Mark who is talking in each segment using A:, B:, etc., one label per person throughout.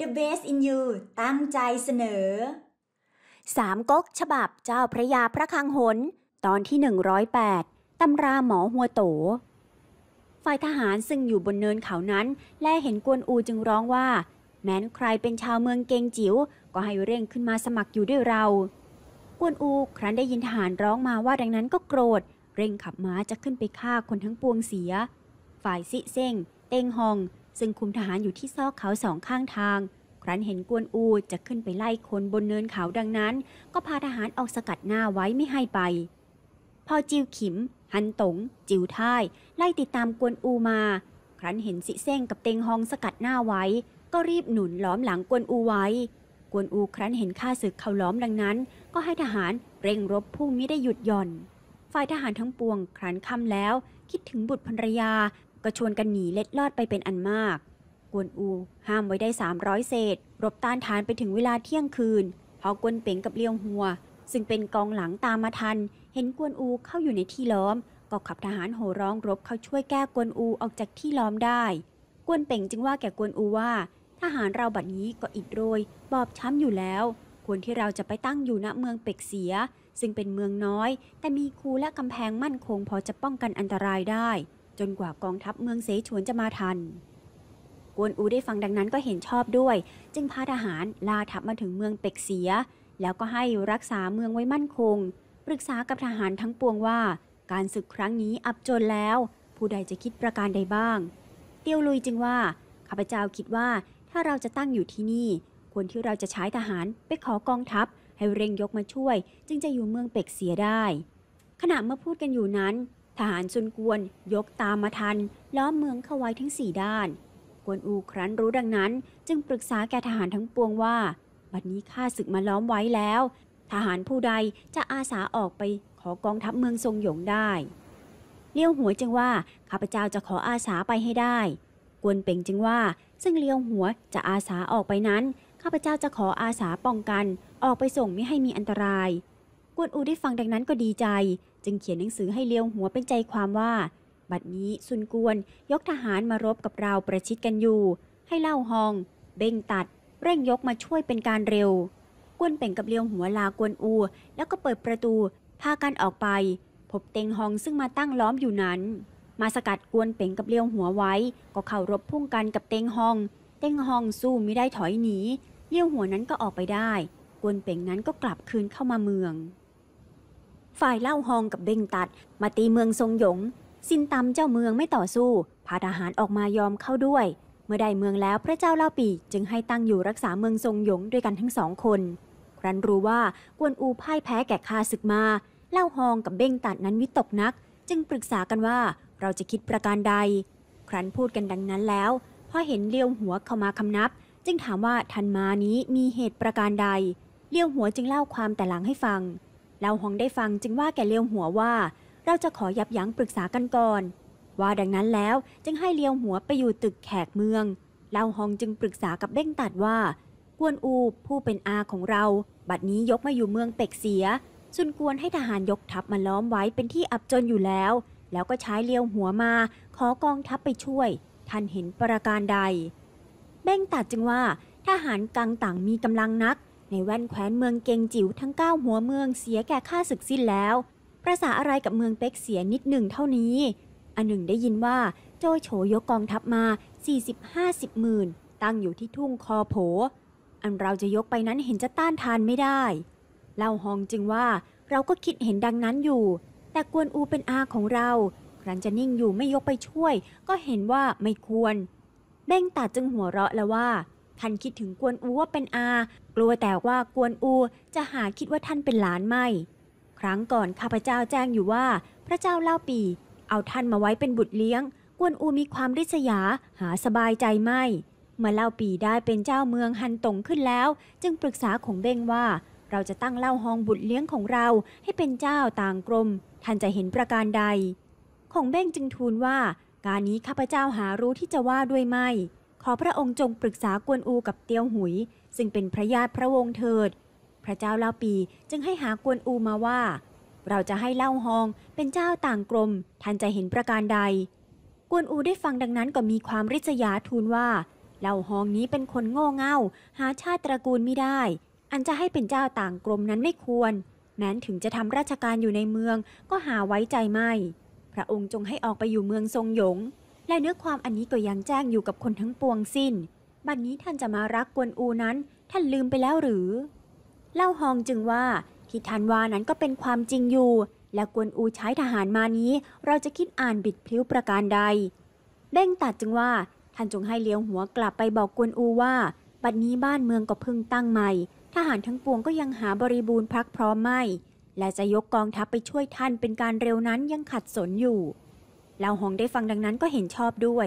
A: The Best in You ตั้งใจเสนอสามก๊กฉบับเจ้าพระยาพระคังหนตอนที่ 108ตำราหมอหัวโต ฝ่ายทหารซึ่งอยู่บนเนินเขานั้น แลเห็นกวนอูจึงร้องว่า แม้นใครเป็นชาวเมืองเกงจิ๋วก็ให้เร่งขึ้นมาสมัครอยู่ด้วยเรา กวนอูครั้นได้ยินทหารร้องมาว่าดังนั้นก็โกรธ เร่งขับม้าจะขึ้นไปฆ่าคนทั้งปวงเสีย ฝ่ายซิเซ่งเตงหองซึ่งคุม ทหารอยู่ที่ซอกเขาสองข้างทาง ครั้นเห็นกวนอูจะขึ้นไปไล่คนบนเนินเขาดังนั้น ก็พาทหารออกสกัดหน้าไว้ไม่ให้ไป พอจิวขิมหันตง จิวท่ายไล่ติดตามกวนอูมา ครั้นเห็นสิเซ้งกับเต็งฮองสกัดหน้าไว้ ก็รีบหนุนล้อมหลังกวนอูไว้ กวนอูครั้นเห็นข้าศึกเขาล้อมดังนั้น ก็ให้ทหารเร่งรบพุ่งมิได้หยุดหย่อน ฝ่ายทหารทั้งปวง ครั้นค่ำแล้ว คิดถึงบุตรภรรยาก็ชวนกันหนีเล็ดลอดไปเป็นอันมาก กวนอูห้ามไว้ได้ 300เศษ รบต้านทานไปถึงเวลาเที่ยงคืน พอกวนเป๋งกับเลียงหัว ซึ่งเป็นกองหลังตามมาทัน เห็นกวนอูเข้าอยู่ในที่ล้อมก็ขับทหารโห่ร้องรบเข้าช่วยแก้กวนอูออกจากที่ล้อมได้ กวนเป๋งจึงว่าแก่กวนอูว่า ทหารเราบัดนี้ก็อิดโรยบอบช้ำอยู่แล้วควรที่เราจะไปตั้งอยู่ณเมืองเป็กเสีย ซึ่งเป็นเมืองน้อย แต่มีคูและกำแพงมั่นคงพอจะป้องกันอันตรายได้จนกว่ากองทัพเมืองเสฉวนจะมาทัน กวนอูได้ฟังดังนั้นก็เห็นชอบด้วย จึงพาทหารลาทัพมาถึงเมืองเป็กเสีย แล้วก็ให้รักษาเมืองไว้มั่นคง ปรึกษากับทหารทั้งปวงว่าการศึกครั้งนี้อับจนแล้ว ผู้ใดจะคิดประการใดบ้าง เตียวลุยจึงว่าข้าพเจ้าคิดว่าถ้าเราจะตั้งอยู่ที่นี่ ควรที่เราจะใช้ทหารไปขอกองทัพให้เร่งยกมาช่วย จึงจะอยู่เมืองเป็กเสียได้ ขณะเมื่อพูดกันอยู่นั้นทหารซุนกวนยกตามมาทัน ล้อมเมืองเข้าไว้ทั้งสี่ด้าน กวนอูครั้นรู้ดังนั้น จึงปรึกษาแก่ทหารทั้งปวงว่า บัดนี้ข้าศึกมาล้อมไว้แล้ว ทหารผู้ใดจะอาสาออกไป ขอกองทัพเมืองทรงหยงได้เลี้ยวหัวจึงว่า ข้าพเจ้าจะขออาสาไปให้ได้ กวนเป่งจึงว่าซึ่งเลี้ยวหัวจะอาสาออกไปนั้น ข้าพเจ้าจะขออาสาป้องกัน ออกไปส่งไม่ให้มีอันตราย กวนอูได้ฟังดังนั้นก็ดีใจจึงเขียนหนังสือให้เลียวหัวเป็นใจความว่า บัดนี้ซุนกวนยกทหารมารบกับเราประชิดกันอยู่ ให้เล่าหอง เบ่งตัด เร่งยกมาช่วยเป็นการเร็ว กวนเป่งกับเลียวหัวลา กวนอู แล้วก็เปิดประตูพากันออกไปพบเต็งหองซึ่งมาตั้งล้อมอยู่นั้น มาสกัดกวนเป่งกับเลียวหัวไว้ ก็เข้ารบพุ่งกันกับเต็งหองเต็งหองสู้ไม่ได้ถอยหนี เลี้ยวหัวนั้นก็ออกไปได้ กวนเป่งนั้นก็กลับคืนเข้ามาเมืองฝ่ายเล่าฮองกับเบงตัดมาตีเมืองทรงหยงสินตำเจ้าเมืองไม่ต่อสู้พาทหารออกมายอมเข้าด้วย เมื่อได้เมืองแล้วพระเจ้าเล่าปีจึงให้ตั้งอยู่รักษาเมืองทรงหยงด้วยกันทั้งสองคน ครั้นรู้ว่ากวนอูพ่ายแพ้แก่ข้าศึกมา เล่าฮองกับเบงตัดนั้นวิตกนัก จึงปรึกษากันว่าเราจะคิดประการใด ครั้นพูดกันดังนั้นแล้วพอเห็นเลียวหัวเข้ามาคำนับ จึงถามว่าทันมานี้มีเหตุประการใดเลียวหัวจึงเล่าความแต่หลังให้ฟังเล่าฮองได้ฟังจึงว่าแก่เลียวหัวว่า เราจะขอยับยั้งปรึกษากันก่อน ว่าดังนั้นแล้วจึงให้เลียวหัวไปอยู่ตึกแขกเมืองเล่าฮองจึงปรึกษากับเบ้งตัดว่ากวนอูผู้เป็นอาของเรา บัดนี้ยกมาอยู่เมืองเป็กเสียสุนกวนให้ทหารยกทัพมาล้อมไว้เป็นที่อับจนอยู่แล้ว แล้วก็ใช้เลียวหัวมาขอกองทัพไปช่วยท่านเห็นประการใดเบ้งตัดจึงว่าทหารกังต่างมีกำลังนักในแว่นแคว้นเมืองเกงจิ๋วทั้ง9หัวเมืองเสียแก่ข้าศึกสิ้นแล้วประสาอะไรกับเมืองเป็กเสียนิดหนึ่งเท่านี้อันหนึ่งได้ยินว่า โจโฉยกกองทัพมา40-50หมื่นตั้งอยู่ที่ทุ่งคอโผอันเราจะยกไปนั้นเห็นจะต้านทานไม่ได้เล่าฮองจึงว่าเราก็คิดเห็นดังนั้นอยู่ แต่กวนอูเป็นอาของเราครั้นจะนิ่งอยู่ไม่ยกไปช่วย ก็เห็นว่าไม่ควรเบ้งตาจึงหัวเราะแล้วว่าท่านคิดถึงกวนอูว่าเป็นอา กลัวแต่ว่ากวนอูจะหาคิดว่าท่านเป็นหลานไม่ครั้งก่อนข้าพเจ้าแจ้งอยู่ว่าพระเจ้าเล่าปีเอาท่านมาไว้เป็นบุตรเลี้ยง กวนอูมีความริษยาหาสบายใจไม่ เมื่อเล่าปีได้เป็นเจ้าเมืองฮันตงขึ้นแล้ว จึงปรึกษาของเบ้งว่าเราจะตั้งเล่าฮองบุตรเลี้ยงของเราให้เป็นเจ้าต่างกรมท่านจะเห็นประการใด ของเบ้งจึงทูลว่า การนี้ข้าพเจ้าหารู้ที่จะว่าด้วยไม่ขอพระองค์จงปรึกษากวนอูกับเตียวหุยซึ่งเป็นพระญาติพระวงศ์เถิด พระเจ้าเล่าปีจึงให้หากวนอูมาว่า เราจะให้เล่าฮองเป็นเจ้าต่างกรมท่านจะเห็นประการใด กวนอูได้ฟังดังนั้นก็มีความริษยาทูลว่าเล่าฮองนี้เป็นคนโง่เง่าหาชาติตระกูลไม่ได้ อันจะให้เป็นเจ้าต่างกรมนั้นไม่ควรแม้นถึงจะทำราชการอยู่ในเมืองก็หาไว้ใจไม่ พระองค์จงให้ออกไปอยู่เมืองทรงหยงและเนื้อความอันนี้ก็ยังแจ้งอยู่กับคนทั้งปวงสิน้น บัดนนี้ท่านจะมารักกวนอูนั้น ท่านลืมไปแล้วหรือ เล่าฮองจึงว่า ที่ท่านว่านั้นก็เป็นความจริงอยู่ และกวนอูใช้ทหารมานี้ เราจะคิดอ่านบิดพลิ้วประการใด เด้งตัดจึงว่า ท่านจงให้เลี้ยวหัวกลับไปบอกกวนอูว่าบัดนนี้บ้านเมืองก็เพิ่งตั้งใหม่ ทหารทั้งปวงก็ยังหาบริบูรณ์พักพร้อมไม่ และจะยกกองทัพไปช่วยท่านเป็นการเร็วนั้นยังขัดสนอยู่เลาหงได้ฟังดังนั้นก็เห็นชอบด้วย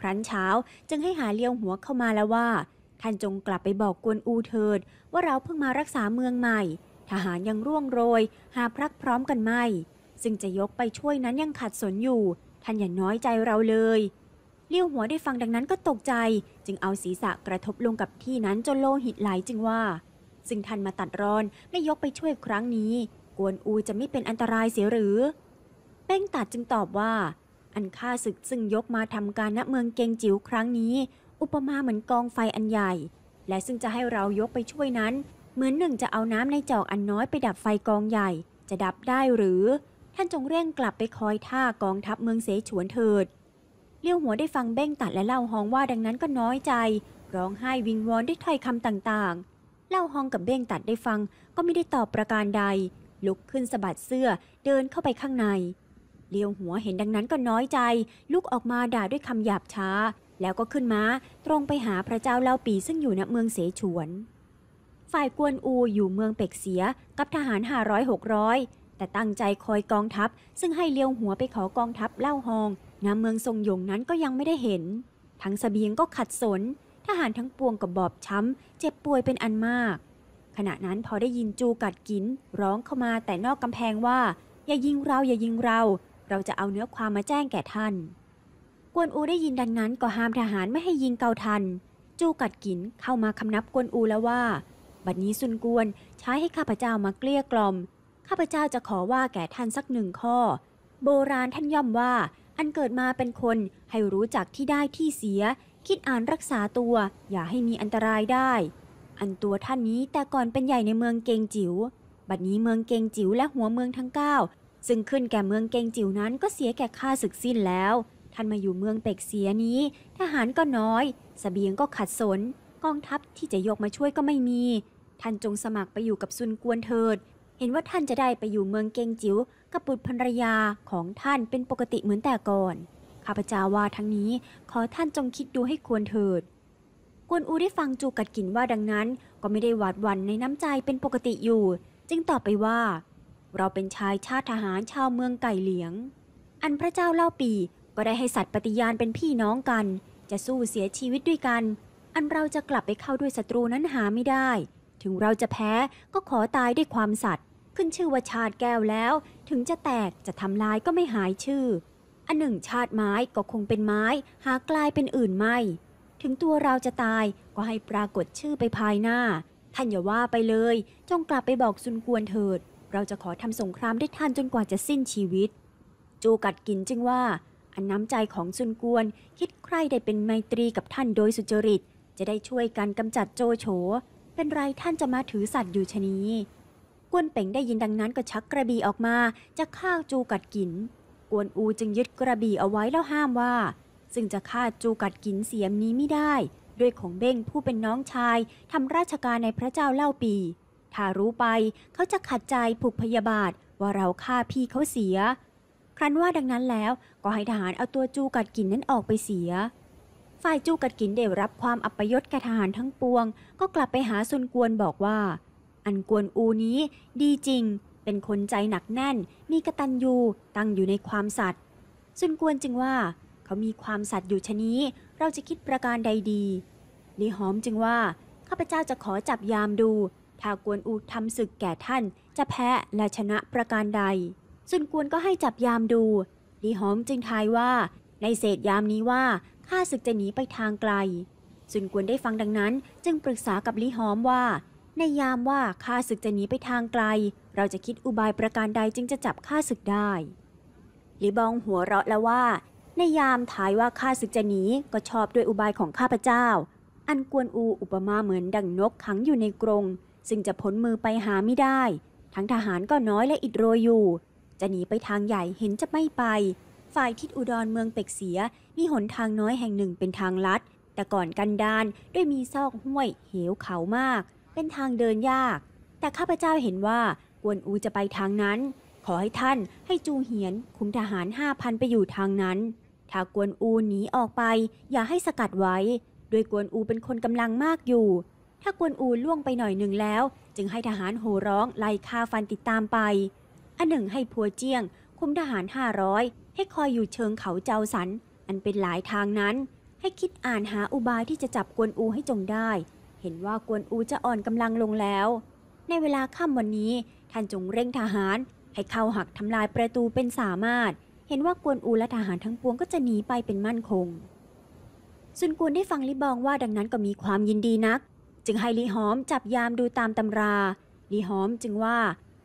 A: ครั้นเช้าจึงให้หาเลี้ยวหัวเข้ามาแล้วว่าท่านจงกลับไปบอกกวนอูเถิด ว่าเราเพิ่งมารักษาเมืองใหม่ ทหารยังร่วงโรย หาพรักพร้อมกันไม่ ซึ่งจะยกไปช่วยนั้นยังขัดสนอยู่ท่านอย่าน้อยใจเราเลยเลี้ยวหัวได้ฟังดังนั้นก็ตกใจ จึงเอาศีรษะกระทบลงกับที่นั้นจนโลหิตไหลจึงว่าซึ่งท่านมาตัดรอนไม่ยกไปช่วยครั้งนี้ กวนอูจะไม่เป็นอันตรายเสียหรือป้งตัดจึงตอบว่า อันข้าศึกซึ่งยกมาทำการณเมืองเกงจิ๋วครั้งนี้ อุปมาเหมือนกองไฟอันใหญ่ และซึ่งจะให้เรายกไปช่วยนั้น เหมือนหนึ่งจะเอาน้ำในจอกอันน้อยไปดับไฟกองใหญ่ จะดับได้หรือ ท่านจงเร่งกลับไปคอยท่ากองทัพเมืองเสฉวนเถิด เลี้ยวหัวได้ฟังเบ้งตัดและเล่าฮองว่าดังนั้นก็น้อยใจ ร้องไห้วิงวอนด้วยถ้อยคำต่างๆ เล่าฮองกับเบ้งตัดได้ฟัง ก็ไม่ได้ตอบประการใด ลุกขึ้นสะบัดเสื้อ เดินเข้าไปข้างในเลียวหัวเห็นดังนั้นก็น้อยใจลุกออกมาด่าด้วยคำหยาบช้า แล้วก็ขึ้นมาตรงไปหาพระเจ้าเล่าปีซึ่งอยู่ณเมืองเสฉวน ฝ่ายกวนอูอยู่เมืองเป็กเสียกับทหาร5 0 0้อยแต่ตั้งใจคอยกองทัพซึ่งให้เลียวหัวไปขอกองทัพเล่าฮองณเมืองทรงหยงนั้นก็ยังไม่ได้เห็นทั้งสเสบียงก็ขัดสน ทหารทั้งปวงกับบอบช้ำเจ็บป่วยเป็นอันมาก ขณะนั้นพอได้ยินจูกัดกินร้องเข้ามาแต่นอกกำแพงว่าอย่ายิงเราอย่ายิงเราเราจะเอาเนื้อความมาแจ้งแก่ท่าน กวนอูได้ยินดังนั้นก็ห้ามทหารไม่ให้ยิงเกาทัน จูกัดกินเข้ามาคำนับกวนอูแล้วว่า บัดนี้ซุนกวนใช้ให้ข้าพเจ้ามาเกลี้ยกล่อม ข้าพเจ้าจะขอว่าแก่ท่านสักหนึ่งข้อ โบราณท่านย่อมว่า อันเกิดมาเป็นคนให้รู้จักที่ได้ที่เสีย คิดอ่านรักษาตัว อย่าให้มีอันตรายได้ อันตัวท่านนี้แต่ก่อนเป็นใหญ่ในเมืองเกงจิว๋ว บัดนี้เมืองเกงจิ๋วและหัวเมืองทั้งเก้าซึ่งขึ้นแก่เมืองเกงจิ๋วนั้นก็เสียแก่ค่าศึกสิ้นแล้ว ท่านมาอยู่เมืองเป็กเสียนี้ ทหารก็น้อยสเสบียงก็ขัดสนกองทัพที่จะยกมาช่วยก็ไม่มี ท่านจงสมัครไปอยู่กับซุนกวนเถิด เห็นว่าท่านจะได้ไปอยู่เมืองเกงจิ๋วกับบุตรภรรยาของท่านเป็นปกติเหมือนแต่ก่อนข้าพเจ้าว่าทั้งนี้ขอท่านจงคิดดูให้ควรเถิด กวนอูได้ฟังจูกัดกินว่าดังนั้น ก็ไม่ได้หวาดหวั่นในน้ำใจเป็นปกติอยู่ จึงตอบไปว่าเราเป็นชายชาติทหารชาวเมืองไก่เหลียง อันพระเจ้าเล่าปีก็ได้ให้สัตว์ปฏิญาณเป็นพี่น้องกัน จะสู้เสียชีวิตด้วยกัน อันเราจะกลับไปเข้าด้วยศัตรูนั้นหาไม่ได้ ถึงเราจะแพ้ก็ขอตายด้วยความสัตย์ขึ้นชื่อว่าชาติแก้วแล้ว ถึงจะแตกจะทำลายก็ไม่หายชื่อ อันหนึ่งชาติไม้ก็คงเป็นไม้หากลายเป็นอื่นไม่ ถึงตัวเราจะตายก็ให้ปรากฏชื่อไปภายหน้า ท่านอย่าว่าไปเลย จงกลับไปบอกซุนกวนเถิดเราจะขอทำสงครามได้ท่านจนกว่าจะสิ้นชีวิต จูกัดกินจึงว่าอันน้ำใจของซุนกวนคิดใครได้เป็นไมตรีกับท่านโดยสุจริตจะได้ช่วยกันกำจัดโจโฉเป็นไรท่านจะมาถือสัตว์อยู่ชนี กวนเป่งได้ยินดังนั้นก็ชักกระบี่ออกมา จะฆ่าจูกัดกินกวนอูจึงยึดกระบี่เอาไว้แล้วห้ามว่าซึ่งจะฆ่าจูกัดกินเสียมนี้ไม่ได้ ด้วยของเบ้งผู้เป็นน้องชายทำราชการในพระเจ้าเล่าปีถ้ารู้ไปเขาจะขัดใจผูกพยาบาท ว่าเราฆ่าพี่เขาเสีย ครั้นว่าดังนั้นแล้วก็ให้ทหารเอาตัวจูกัดกินนั้นออกไปเสีย ฝ่ายจูกัดกินเดวรับความอัปยศแก่ทหารทั้งปวง ก็กลับไปหาซุนกวนบอกว่า อันกวนอูนี้ดีจริง เป็นคนใจหนักแน่น มีกระตันยูตั้งอยู่ในความสัตย์ซุนกวนจึงว่า เขามีความสัตย์อยู่ชนี้ เราจะคิดประการใดดีลีหอมจึงว่าข้าพเจ้าจะขอจับยามดูถ้ากวนอูทำศึกแก่ท่าน จะแพ้และชนะประการใดซุนกวนก็ให้จับยามดูลีหอมจึงทายว่า ในเศษยามนี้ว่าข้าศึกจะหนีไปทางไกลซุนกวนได้ฟังดังนั้น จึงปรึกษากับลีหอมว่า ในยามว่าข้าศึกจะหนีไปทางไกล เราจะคิดอุบายประการใดจึงจะจับข้าศึกได้ลีบองหัวเราะแล้วว่า ในยามทายว่าข้าศึกจะหนีก็ชอบด้วยอุบายของข้าพเจ้า อันกวนอูอุปมาเหมือนดังนกขังอยู่ในกรงซึ่งจะพ้นมือไปหาไม่ได้ ทั้งทหารก็น้อยและอิดโรยอยู่ จะหนีไปทางใหญ่เห็นจะไม่ไป ฝ่ายทิศอุดรเมืองเป็กเสีย มีหนทางน้อยแห่งหนึ่งเป็นทางลัด แต่ก่อนกันดานด้วยมีซอกห้วยเหวเขามาก เป็นทางเดินยาก แต่ข้าพเจ้าเห็นว่ากวนอูจะไปทางนั้น ขอให้ท่านให้จูเหียนคุมทหารห้าพันไปอยู่ทางนั้น ถ้ากวนอูหนีออกไปอย่าให้สกัดไว้ โดยกวนอูเป็นคนกำลังมากอยู่ถ้ากวนอูล่วงไปหน่อยหนึ่งแล้ว จึงให้ทหารโห่ร้อง ไล่ฆ่าฟันติดตามไป อันหนึ่งให้พัวเจียง คุมทหาร500ให้คอยอยู่เชิงเขาเจ้าสันอันเป็นหลายทางนั้น ให้คิดอ่านหาอุบายที่จะจับกวนอูให้จงได้ เห็นว่ากวนอูจะอ่อนกำลังลงแล้ว ในเวลาค่ำวันนี้ท่านจงเร่งทหารให้เข้าหักทำลายประตูเป็นสามารถ เห็นว่ากวนอูและทหารทั้งปวงก็จะหนีไปเป็นมั่นคง ซุนกวนได้ฟังลิบองว่าดังนั้นก็มีความยินดีนักจึงให้ลีหอมจับยามดูตามตำราลีหอมจึงว่า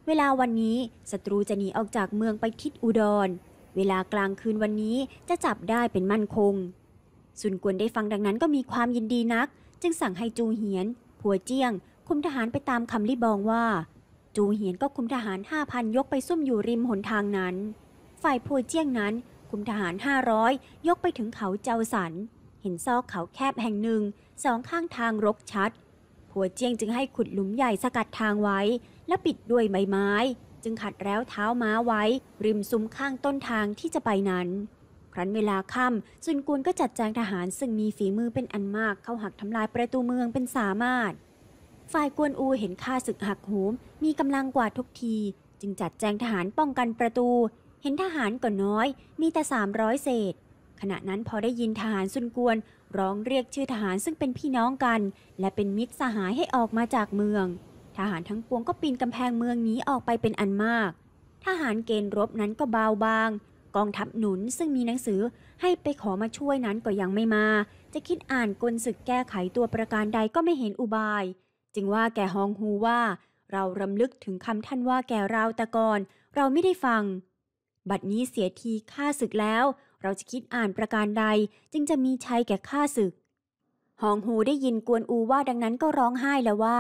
A: เวลาวันนี้ศัตรูจะหนี ออกจากเมืองไปทิศอุดร เวลากลางคืนวันนี้จะจับได้เป็นมั่นคง สุนกวนได้ฟังดังนั้นก็มีความยินดีนัก จึงสั่งให้จูเหียน ผัวเจียง คุมทหารไปตามคำลีบองว่า จูเหียนก็คุมทหารห้าพันยกไปซุ่มอยู่ริมหนทางนั้น ฝ่ายผัวเจียงนั้น คุมทหารห้าร้อยยกไปถึงเขาเจ้าสันเห็นซอกเขาแคบแห่งหนึ่ง สองข้างทางรกชัดหัวเจียงจึงให้ขุดหลุมใหญ่สกัดทางไว้ และปิดด้วยใบไม้ จึงขัดแล้วเท้าม้าไว้ ริมซุ้มข้างต้นทางที่จะไปนั้น ครั้นเวลาค่ำซุนกวนก็จัดแจงทหารซึ่งมีฝีมือเป็นอันมากเข้าหักทำลายประตูเมืองเป็นสามารถ ฝ่ายกวนอูเห็นข้าศึกหักโหมมีกำลังกว่าทุกที จึงจัดแจงทหารป้องกันประตู เห็นทหารก็น้อย มีแต่ 300 เศษ ขณะนั้นพอได้ยินทหารซุนกวนร้องเรียกชื่อทหารซึ่งเป็นพี่น้องกัน และเป็นมิตรสหายให้ออกมาจากเมือง ทหารทั้งปวงก็ปีนกำแพงเมืองหนีออกไปเป็นอันมาก ทหารเกณฑ์รบนั้นก็เบาบาง กองทัพหนุนซึ่งมีหนังสือให้ไปขอมาช่วยนั้นก็ยังไม่มา จะคิดอ่านกลศึกแก้ไขตัวประการใดก็ไม่เห็นอุบาย จึงว่าแก่ฮองฮูว่า เรารำลึกถึงคำท่านว่าแก่เราแต่ก่อนเราไม่ได้ฟัง บัดนี้เสียทีข้าศึกแล้วเราจะคิดอ่านประการใดจึงจะมีชัยแก่ข้าศึกหองหูได้ยินกวนอูว่าดังนั้นก็ร้องไห้แล้วว่า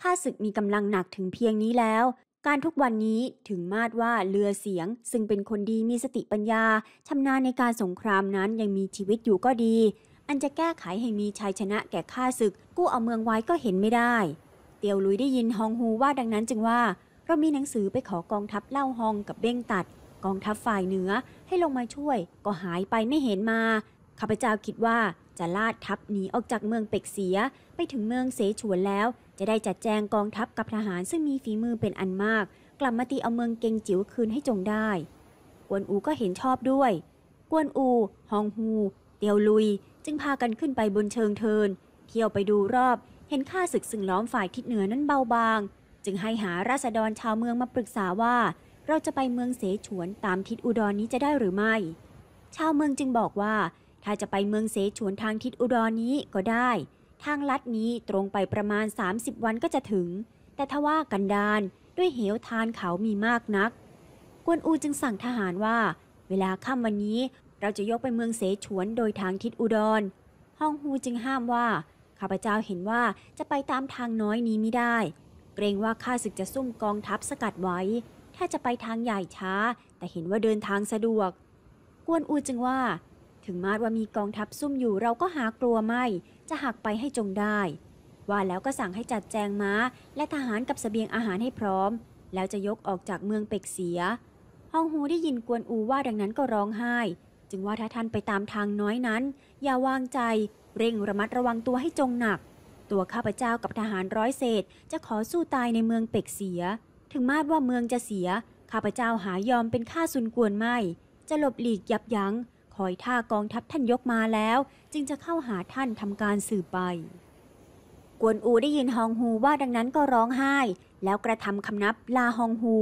A: ข้าศึกมีกำลังหนักถึงเพียงนี้แล้ว การทุกวันนี้ถึงมาดว่าเลือเสียง ซึ่งเป็นคนดีมีสติปัญญาชำนาญในการสงครามนั้นยังมีชีวิตอยู่ก็ดี อันจะแก้ไขให้มีชัยชนะแก่ข้าศึก กู้เอาเมืองไว้ก็เห็นไม่ได้เตียวลุยได้ยินฮองฮูว่าดังนั้นจึงว่า เรามีหนังสือไปขอกองทัพเล่าฮองกับเบ้งตัดกองทัพฝ่ายเหนือให้ลงมาช่วย ก็หายไปไม่เห็นมาข้าพเจ้าคิดว่าจะลาดทัพ หนีออกจากเมืองเป็กเสีย ไปถึงเมืองเสฉวนแล้วจะได้จัดแจงกองทัพกับทหาร ซึ่งมีฝีมือเป็นอันมาก กลับมาตีเอาเมืองเกงจิ๋วคืนให้จงได้ กวนอูก็เห็นชอบด้วย กวนอูฮองฮูเตียวลุย จึงพากันขึ้นไปบนเชิงเทิน เที่ยวไปดูรอบ เห็นข้าศึกซึ่งล้อมฝ่ายทิศเหนือนั้นเบาบางจึงให้หาราษฎรชาวเมืองมาปรึกษาว่าเราจะไปเมืองเสฉวนตามทิศอุดรนนี้จะได้หรือไม่ ชาวเมืองจึงบอกว่า ถ้าจะไปเมืองเสฉวนทางทิศอุดรนนี้ก็ได้ ทางลัดนี้ตรงไปประมาณ 30 วันก็จะถึง แต่ทว่ากันดานด้วยเหวทานเขา มีมากนัก กวนอูจึงสั่งทหารว่าเวลาค่ำวันนี้เราจะยกไปเมืองเสฉวนโดยทางทิศอุดร ฮ่องฮูจึงห้ามว่าข้าพเจ้าเห็นว่าจะไปตามทางน้อยนี้ไม่ได้เกรงว่าข้าศึกจะซุ่มกองทัพสกัดไว้แ้าจะไปทางใหญ่ช้าแต่เห็นว่าเดินทางสะดวกกวนอูจึงว่าถึงมาดว่ามีกองทัพซุ่มอยู่เราก็หากลัวไม่ จะหักไปให้จงได้ ว่าแล้วก็สั่งให้จัดแจงม้าและทหารกับสเสบียงอาหารให้พร้อม แล้วจะยกออกจากเมืองเป็กเสียฮองฮูได้ยินกวนอูว่าดังนั้นก็ร้องไห้ จึงว่าถ้าท่านไปตามทางน้อยนั้น อย่าวางใจ เร่งระมัดระวังตัวให้จงหนัก ตัวข้าพเจ้ากับทหารร้อยเศษ จะขอสู้ตายในเมืองเป็กเสียถึงมาดว่าเมืองจะเสีย ข้าพเจ้าหายอมเป็นข้าสุนกวนไม่ จะหลบหลีกยับยัง้ง คอยท่ากองทัพท่านยกมาแล้ว จึงจะเข้าหาท่านทำการสื่อไป กวนอูได้ยินฮองฮูว่าดังนั้นก็ร้องไห้ แล้วกระทำคำนับลาฮองฮู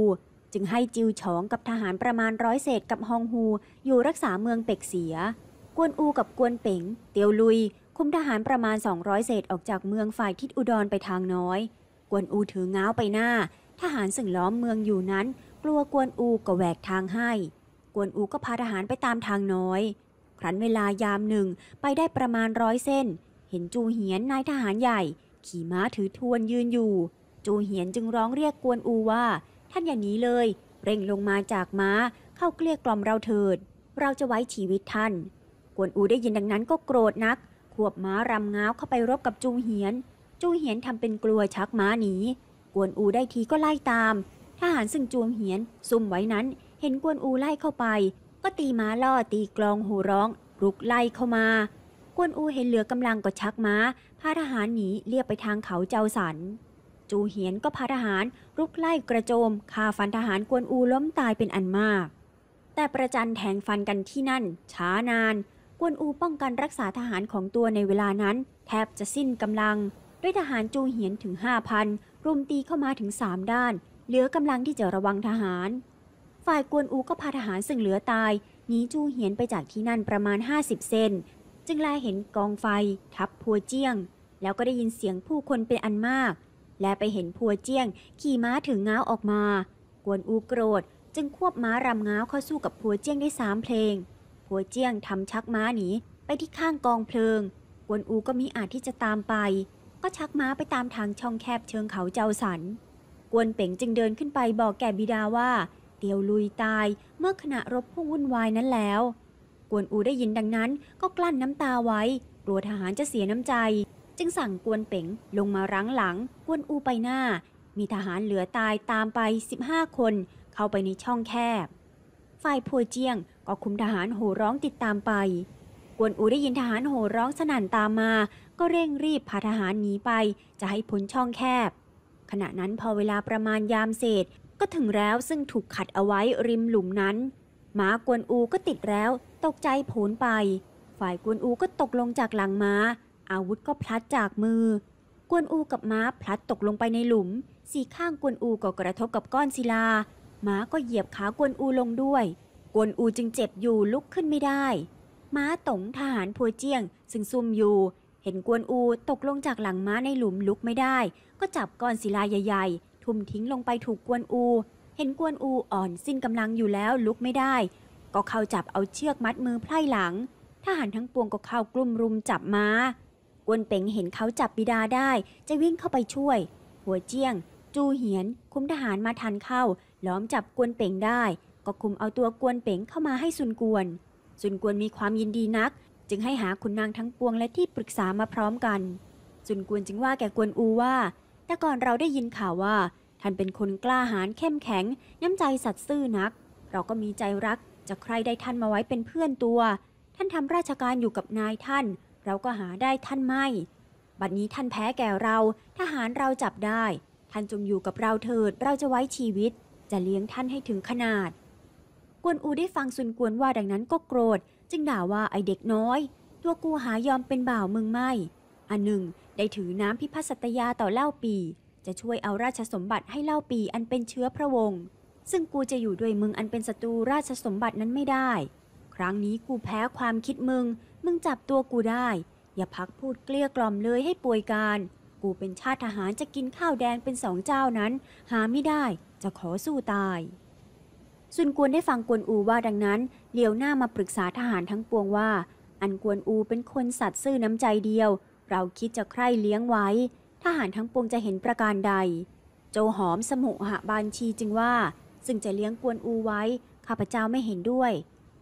A: จึงให้จิวฉองกับทหารประมาณร้อยเศษกับฮองฮูอยู่รักษาเมืองเป็กเสีย กวนอูกับกวนเป๋ง เตียวลุย คุมทหารประมาณ 200 เศษออกจากเมืองฝ่ายทิศอุดรไปทางน้อย กวนอูถือง้าวไปหน้าทหารสึ่งล้อมเมืองอยู่นั้นกลัวกวนอูก็แหวกทางให้ กวนอูก็พาทหารไปตามทางน้อย ครั้นเวลายามหนึ่งไปได้ประมาณร้อยเส้น เห็นจูเหียนนายทหารใหญ่ ขี่ม้าถือทวนยืนอยู่ จูเหียนจึงร้องเรียกกวนอูว่า ท่านอย่าหนีเลย เร่งลงมาจากม้าเข้าเกลี้ยกล่อมเราเถิด เราจะไว้ชีวิตท่าน กวนอูได้ยินดังนั้นก็โกรธนักขวบม้ารำง้าวเข้าไปรบกับจูเหียน จูเหียนทำเป็นกลัวชักม้าหนีกวนอูได้ทีก็ไล่ตาม ทหารซึ่งจูงเหียนซุ่มไว้นั้นเห็นกวนอูไล่เข้าไป ก็ตีม้าล่อตีกลองโหร้อง รุกไล่เข้ามา กวนอูเห็นเหลือกำลังก็ชักม้าพาทหารหนีเลียบไปทางเขาเจ้าสัน จูเหียนก็พาทหารรุกไล่กระโจมฆ่าฟันทหารกวนอูล้มตายเป็นอันมาก แต่ประจันแทงฟันกันที่นั่น ช้านาน กวนอูป้องกันรักษาทหารของตัวในเวลานั้น แทบจะสิ้นกำลัง ด้วยทหารจูเหียนถึงห้าพันรุมตีเข้ามาถึงสามด้าน เหลือกำลังที่จะระวังทหาร ฝ่ายกวนอูก็พาทหารซึ่งเหลือตายหนีจูเหียนไปจากที่นั่นประมาณ50เซนจึงลาเห็นกองไฟ ทับพัวเจียง แล้วก็ได้ยินเสียงผู้คนเป็นอันมาก และไปเห็นพัวเจียงขี่ม้าถึงง้าวออกมา กวนอูโกรธจึงควบม้ารำง้าวเข้าสู้กับพัวเจียงได้สามเพลง พัวเจียงทำชักม้าหนีไปที่ข้างกองเพลิง กวนอูก็มีอาจที่จะตามไปก็ชักม้าไปตามทางช่องแคบเชิงเขาเจ้าสัน กวนเป๋งจึงเดินขึ้นไปบอกแก่บิดาว่า เตียวลุยตายเมื่อขณะรบพุ่งวุ่นวายนั้นแล้ว กวนอูได้ยินดังนั้น ก็กลั้นน้ำตาไว้กลัวทหารจะเสียน้ำใจ จึงสั่งกวนเป๋งลงมารั้งหลังกวนอูไปหน้า มีทหารเหลือตายตามไป 15 คน เข้าไปในช่องแคบฝ่ายพัวเจียงก็คุมทหารโห่ร้องติดตามไป กวนอูได้ยินทหารโห่ร้องสนั่นตามมาก็เร่งรีบพาทหารหนีไป จะให้พ้นช่องแคบ ขณะนั้นพอเวลาประมาณยามเศษก็ถึงแล้วซึ่งถูกขัดเอาไว้ริมหลุมนั้นม้ากวนอูก็ติดแล้ว ตกใจผลไป ฝ่ายกวนอูก็ตกลงจากหลังมา้า อาวุธก็พลัดจากมือ กวนอูกับม้าพลัดตกลงไปในหลุม สี่ข้างกวนอูก็กระทบกับก้อนศิลา ม้าก็เหยียบขากวนอูลงด้วย กวนอูจึงเจ็บอยู่ลุกขึ้นไม่ได้ ม้าตงทหารพัวเจียง ซึ่งซุ่มอยู่เห็นกวนอูตกลงจากหลังม้าในหลุมลุกไม่ได้ ก็จับก้อนศิลาใหญ่ๆ ทุ่มทิ้งลงไปถูกกวนอู เห็นกวนอูอ่อนสิ้นกำลังอยู่แล้วลุกไม่ได้ ก็เข้าจับเอาเชือกมัดมือไพร่หลังทหารทั้งปวงก็เข้ากลุ่มรุมจับมา้ากวนเป่งเห็นเขาจับบิดาได้ จะวิ่งเข้าไปช่วย หัวเจียงจูเหียนคุมทหารมาทันเข้า ล้อมจับกวนเป่งได้ ก็คุมเอาตัวกวนเป่งเข้ามาให้ซุนกวนซุนกวนมีความยินดีนักจึงให้หาขุนนางทั้งปวงและที่ปรึกษามาพร้อมกันจุนกวนจึงว่าแก่กวนอูว่า แต่ก่อนเราได้ยินข่าวว่า ท่านเป็นคนกล้าหาญเข้มแข็งน้ำใจสัตย์ซื่อนัก เราก็มีใจรัก จะใครได้ท่านมาไว้เป็นเพื่อนตัว ท่านทำราชการอยู่กับนายท่าน เราก็หาได้ท่านไม่ บัดนี้ท่านแพ้แก่เรา ทหารเราจับได้ ท่านจงอยู่กับเราเถิด เราจะไว้ชีวิต จะเลี้ยงท่านให้ถึงขนาด กวนอูได้ฟังสุนกวนว่าดังนั้นก็โกรธจึงด่าว่าไอเด็กน้อย ตัวกูหายอมเป็นบ่าวมึงไม่ อันหนึ่งได้ถือน้ำพิพัสตยาต่อเล่าปี จะช่วยเอาราชสมบัติให้เล่าปีอันเป็นเชื้อพระวงศ์ซึ่งกูจะอยู่ด้วยมึงอันเป็นศัตรูราชสมบัตินั้นไม่ได้ ครั้งนี้กูแพ้ความคิดมึงมึงจับตัวกูได้ อย่าพักพูดเกลี้ยกล่อมเลยให้ป่วยการ กูเป็นชาติทหารจะกินข้าวแดงเป็นสองเจ้านั้น หาไม่ได้จะขอสู้ตายสุนกวนได้ฟังกวนอูว่าดังนั้นเลียวหน้ามาปรึกษาทหารทั้งปวงว่า อันกวนอูเป็นคนสัตว์ซื่อน้ำใจเดียว เราคิดจะใคร่เลี้ยงไว้ ทหารทั้งปวงจะเห็นประการใด โจหอมสมุหะบานชีจึงว่าซึ่งจะเลี้ยงกวนอูไว้ข้าพเจ้าไม่เห็นด้วย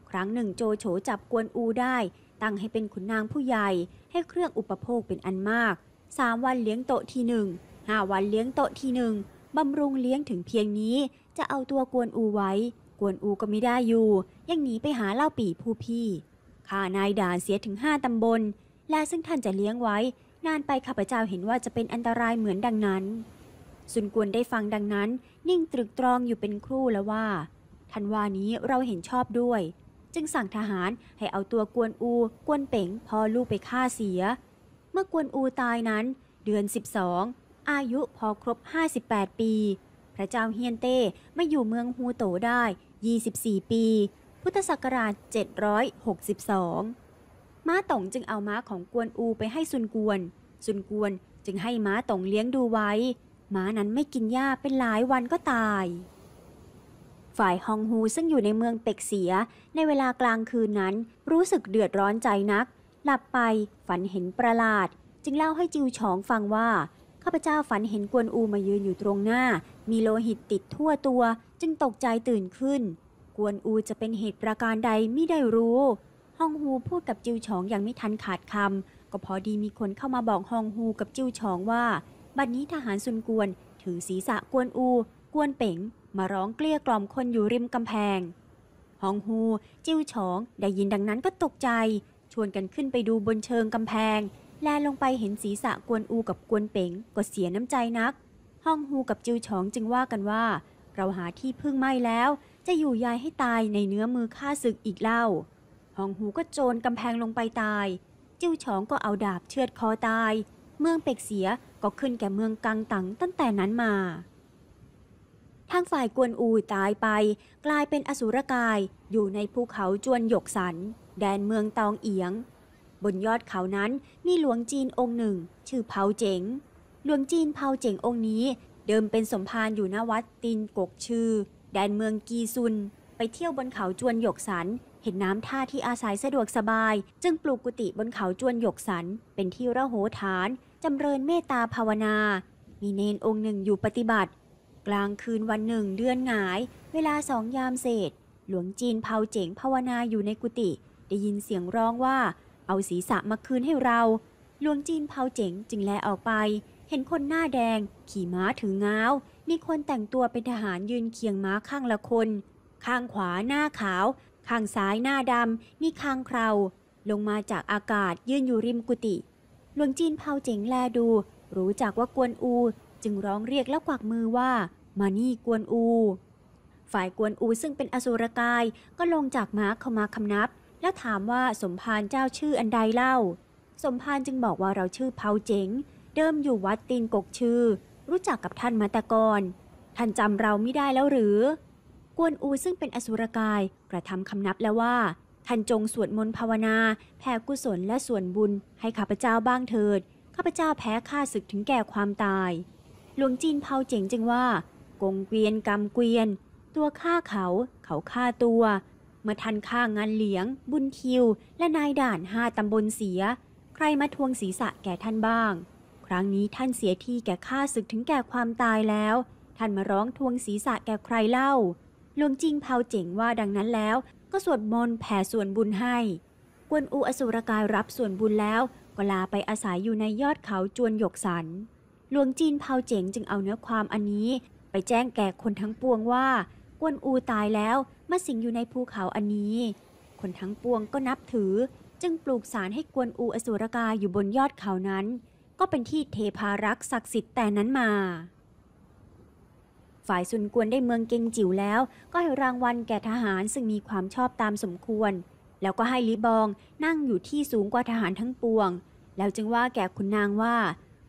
A: ครั้งหนึ่งโจโฉจับกวนอูได้ ตั้งให้เป็นขุนนางผู้ใหญ่ ให้เครื่องอุปโภคเป็นอันมากสามวันเลี้ยงโตทีหนึ่งห้าวันเลี้ยงโตทีหนึ่งบำรุงเลี้ยงถึงเพียงนี้ จะเอาตัวกวนอูไว้กวนอูก็ไม่ได้อยู่ยังหนีไปหาเล่าปีผู้พี่ข้านายด่านเสียถึงห้าตำบล และซึ่งท่านจะเลี้ยงไว้นานไปข้าพเจ้าเห็นว่าจะเป็นอันตรายเหมือนดังนั้นสุนกวนได้ฟังดังนั้นนิ่งตรึกตรองอยู่เป็นครู่แล้วว่าท่านว่านี้เราเห็นชอบด้วย จึงสั่งทหารให้เอาตัวกวนอูกวนเป๋งพอลูกไปฆ่าเสีย เมื่อกวนอูตายนั้น เดือน 12อายุพอครบ58ปี พระเจ้าเฮียนเต้ไม่อยู่เมืองฮูโตได้24 ปี พุทธศักราช762 ม้าต๋องจึงเอาม้าของกวนอูไปให้ซุนกวน ซุนกวนจึงให้ม้าต๋องเลี้ยงดูไว้ ม้านั้นไม่กินหญ้าเป็นหลายวันก็ตาย ฝ่ายฮองฮูซึ่งอยู่ในเมืองเป็กเสีย ในเวลากลางคืนนั้น รู้สึกเดือดร้อนใจนัก หลับไปฝันเห็นประหลาด จึงเล่าให้จิวฉองฟังว่า ข้าพเจ้าฝันเห็นกวนอูมายืนอยู่ตรงหน้า มีโลหิตติดทั่วตัวจึงตกใจตื่นขึ้น กวนอูจะเป็นเหตุประการใดไม่ได้รู้ฮองฮูพูดกับจิวฉองอย่างไม่ทันขาดคำ ก็พอดีมีคนเข้ามาบอกฮองฮูกับจิวฉองว่า บัดนนี้ทหารซุนกวนถือศีรษะกวนอู กวนเป๋ง มาร้องเกลี้ยกล่อมคนอยู่ริมกำแพงฮองฮูจิวฉองได้ยินดังนั้นก็ตกใจ ชวนกันขึ้นไปดูบนเชิงกำแพง แลลงไปเห็นศีรษะกวนอูกับกวนเป๋งก็เสียน้ำใจนักฮองฮูกับจิวฉองจึงว่ากันว่าเราหาที่พึ่งไม่แล้ว จะอยู่ยายให้ตายในเนื้อมือข้าศึกอีกเล่า หองหูก็โจรกำแพงลงไปตาย จิ้วฉองก็เอาดาบเชือดคอตาย เมืองเป็กเสียก็ขึ้นแก่เมืองกังตังตั้งแต่นั้นมา ทางฝ่ายกวนอูตายไป กลายเป็นอสุรกายอยู่ในภูเขาจวนหยกสันแดนเมืองตองเอียง บนยอดเขานั้นมีหลวงจีนองค์หนึ่ง ชื่อเผาเจ๋งหลวงจีนเผาเจ๋งองค์นี้เดิมเป็นสมภารอยู่ณวัดตินกกชื่อ แดนเมืองกีซุน ไปเที่ยวบนเขาจวนหยกสัน เห็นน้ำท่าที่อาศัยสะดวกสบาย จึงปลูกกุฏิบนเขาจวนหยกสัน เป็นที่ระโหฐานจำเริญเมตตาภาวนา มีเนนองค์หนึ่งอยู่ปฏิบัติ กลางคืนวันหนึ่งเดือนหงาย เวลาสองยามเศษ หลวงจีนเผาเจ๋งภาวนาอยู่ในกุฏิได้ยินเสียงร้องว่าเอาศีรษะมาคืนให้เราหลวงจีนเผาเจ๋งจึงแลออกไปเห็นคนหน้าแดง ขี่ม้าถืองาว มีคนแต่งตัวเป็นทหารยืนเคียงม้าข้างละคน ข้างขวาหน้าขาว ข้างซ้ายหน้าดำมีคางเคราลงมาจากอากาศยืนอยู่ริมกุฏิ หลวงจีนเผาเจ๋งแลดู รู้จักว่ากวนอู จึงร้องเรียกแล้วกวักมือว่า มานี่ กวนอู ฝ่ายกวนอูซึ่งเป็นอสุรกาย ก็ลงจากม้าเข้ามาคำนับ แล้วถามว่าสมภารเจ้าชื่ออันใดเล่า สมภารจึงบอกว่าเราชื่อเผาเจ๋งเดิมอยู่วัดตีนกกชื่อ รู้จักกับท่านมาตะกอนท่านจำเราไม่ได้แล้วหรือ กวนอูซึ่งเป็นอสุรกายกระทำคำนับแล้วว่า ท่านจงสวดมนต์ภาวนาแผ่กุศลและส่วนบุญ ให้ข้าพเจ้าบ้างเถิดข้าพเจ้าแพ้ข้าศึกถึงแก่ความตาย หลวงจีนเผาเจ๋งจึงว่า กงเกวียนกำเกวียน ตัวฆ่าเขา เขาฆ่าตัวเมื่อท่านฆ่างานเหลียงบุญทิว และนายด่านห้าตำบลเสีย ใครมาทวงศีรษะแก่ท่านบ้างครั้งนี้ท่านเสียทีแก่ข้าศึกถึงแก่ความตายแล้ว ท่านมาร้องทวงศีรษะแก่ใครเล่าหลวงจิงเผาเจ๋งว่าดังนั้นแล้ว ก็สวดมนต์แผ่ส่วนบุญให้ กวนอูอสุรกายรับส่วนบุญแล้วก็ลาไปอาศัยอยู่ในยอดเขาจวนหยกสันหลวงจีนเผาเจ๋งจึงเอาเนื้อความอันนี้ ไปแจ้งแก่คนทั้งปวงว่า กวนอูตายแล้วมาสิงอยู่ในภูเขาอันนี้ คนทั้งปวงก็นับถือ จึงปลูกสารให้กวนอูอสุรกายอยู่บนยอดเขานั้นก็เป็นที่เทพารักษ์ศักดิ์สิทธิ์แต่นั้นมา ฝ่ายซุนกวนได้เมืองเกงจิ๋วแล้วก็ให้รางวัลแก่ทหารซึ่งมีความชอบตามสมควร แล้วก็ให้ลิบองนั่งอยู่ที่สูงกว่าทหารทั้งปวง แล้วจึงว่าแก่คุณนางว่า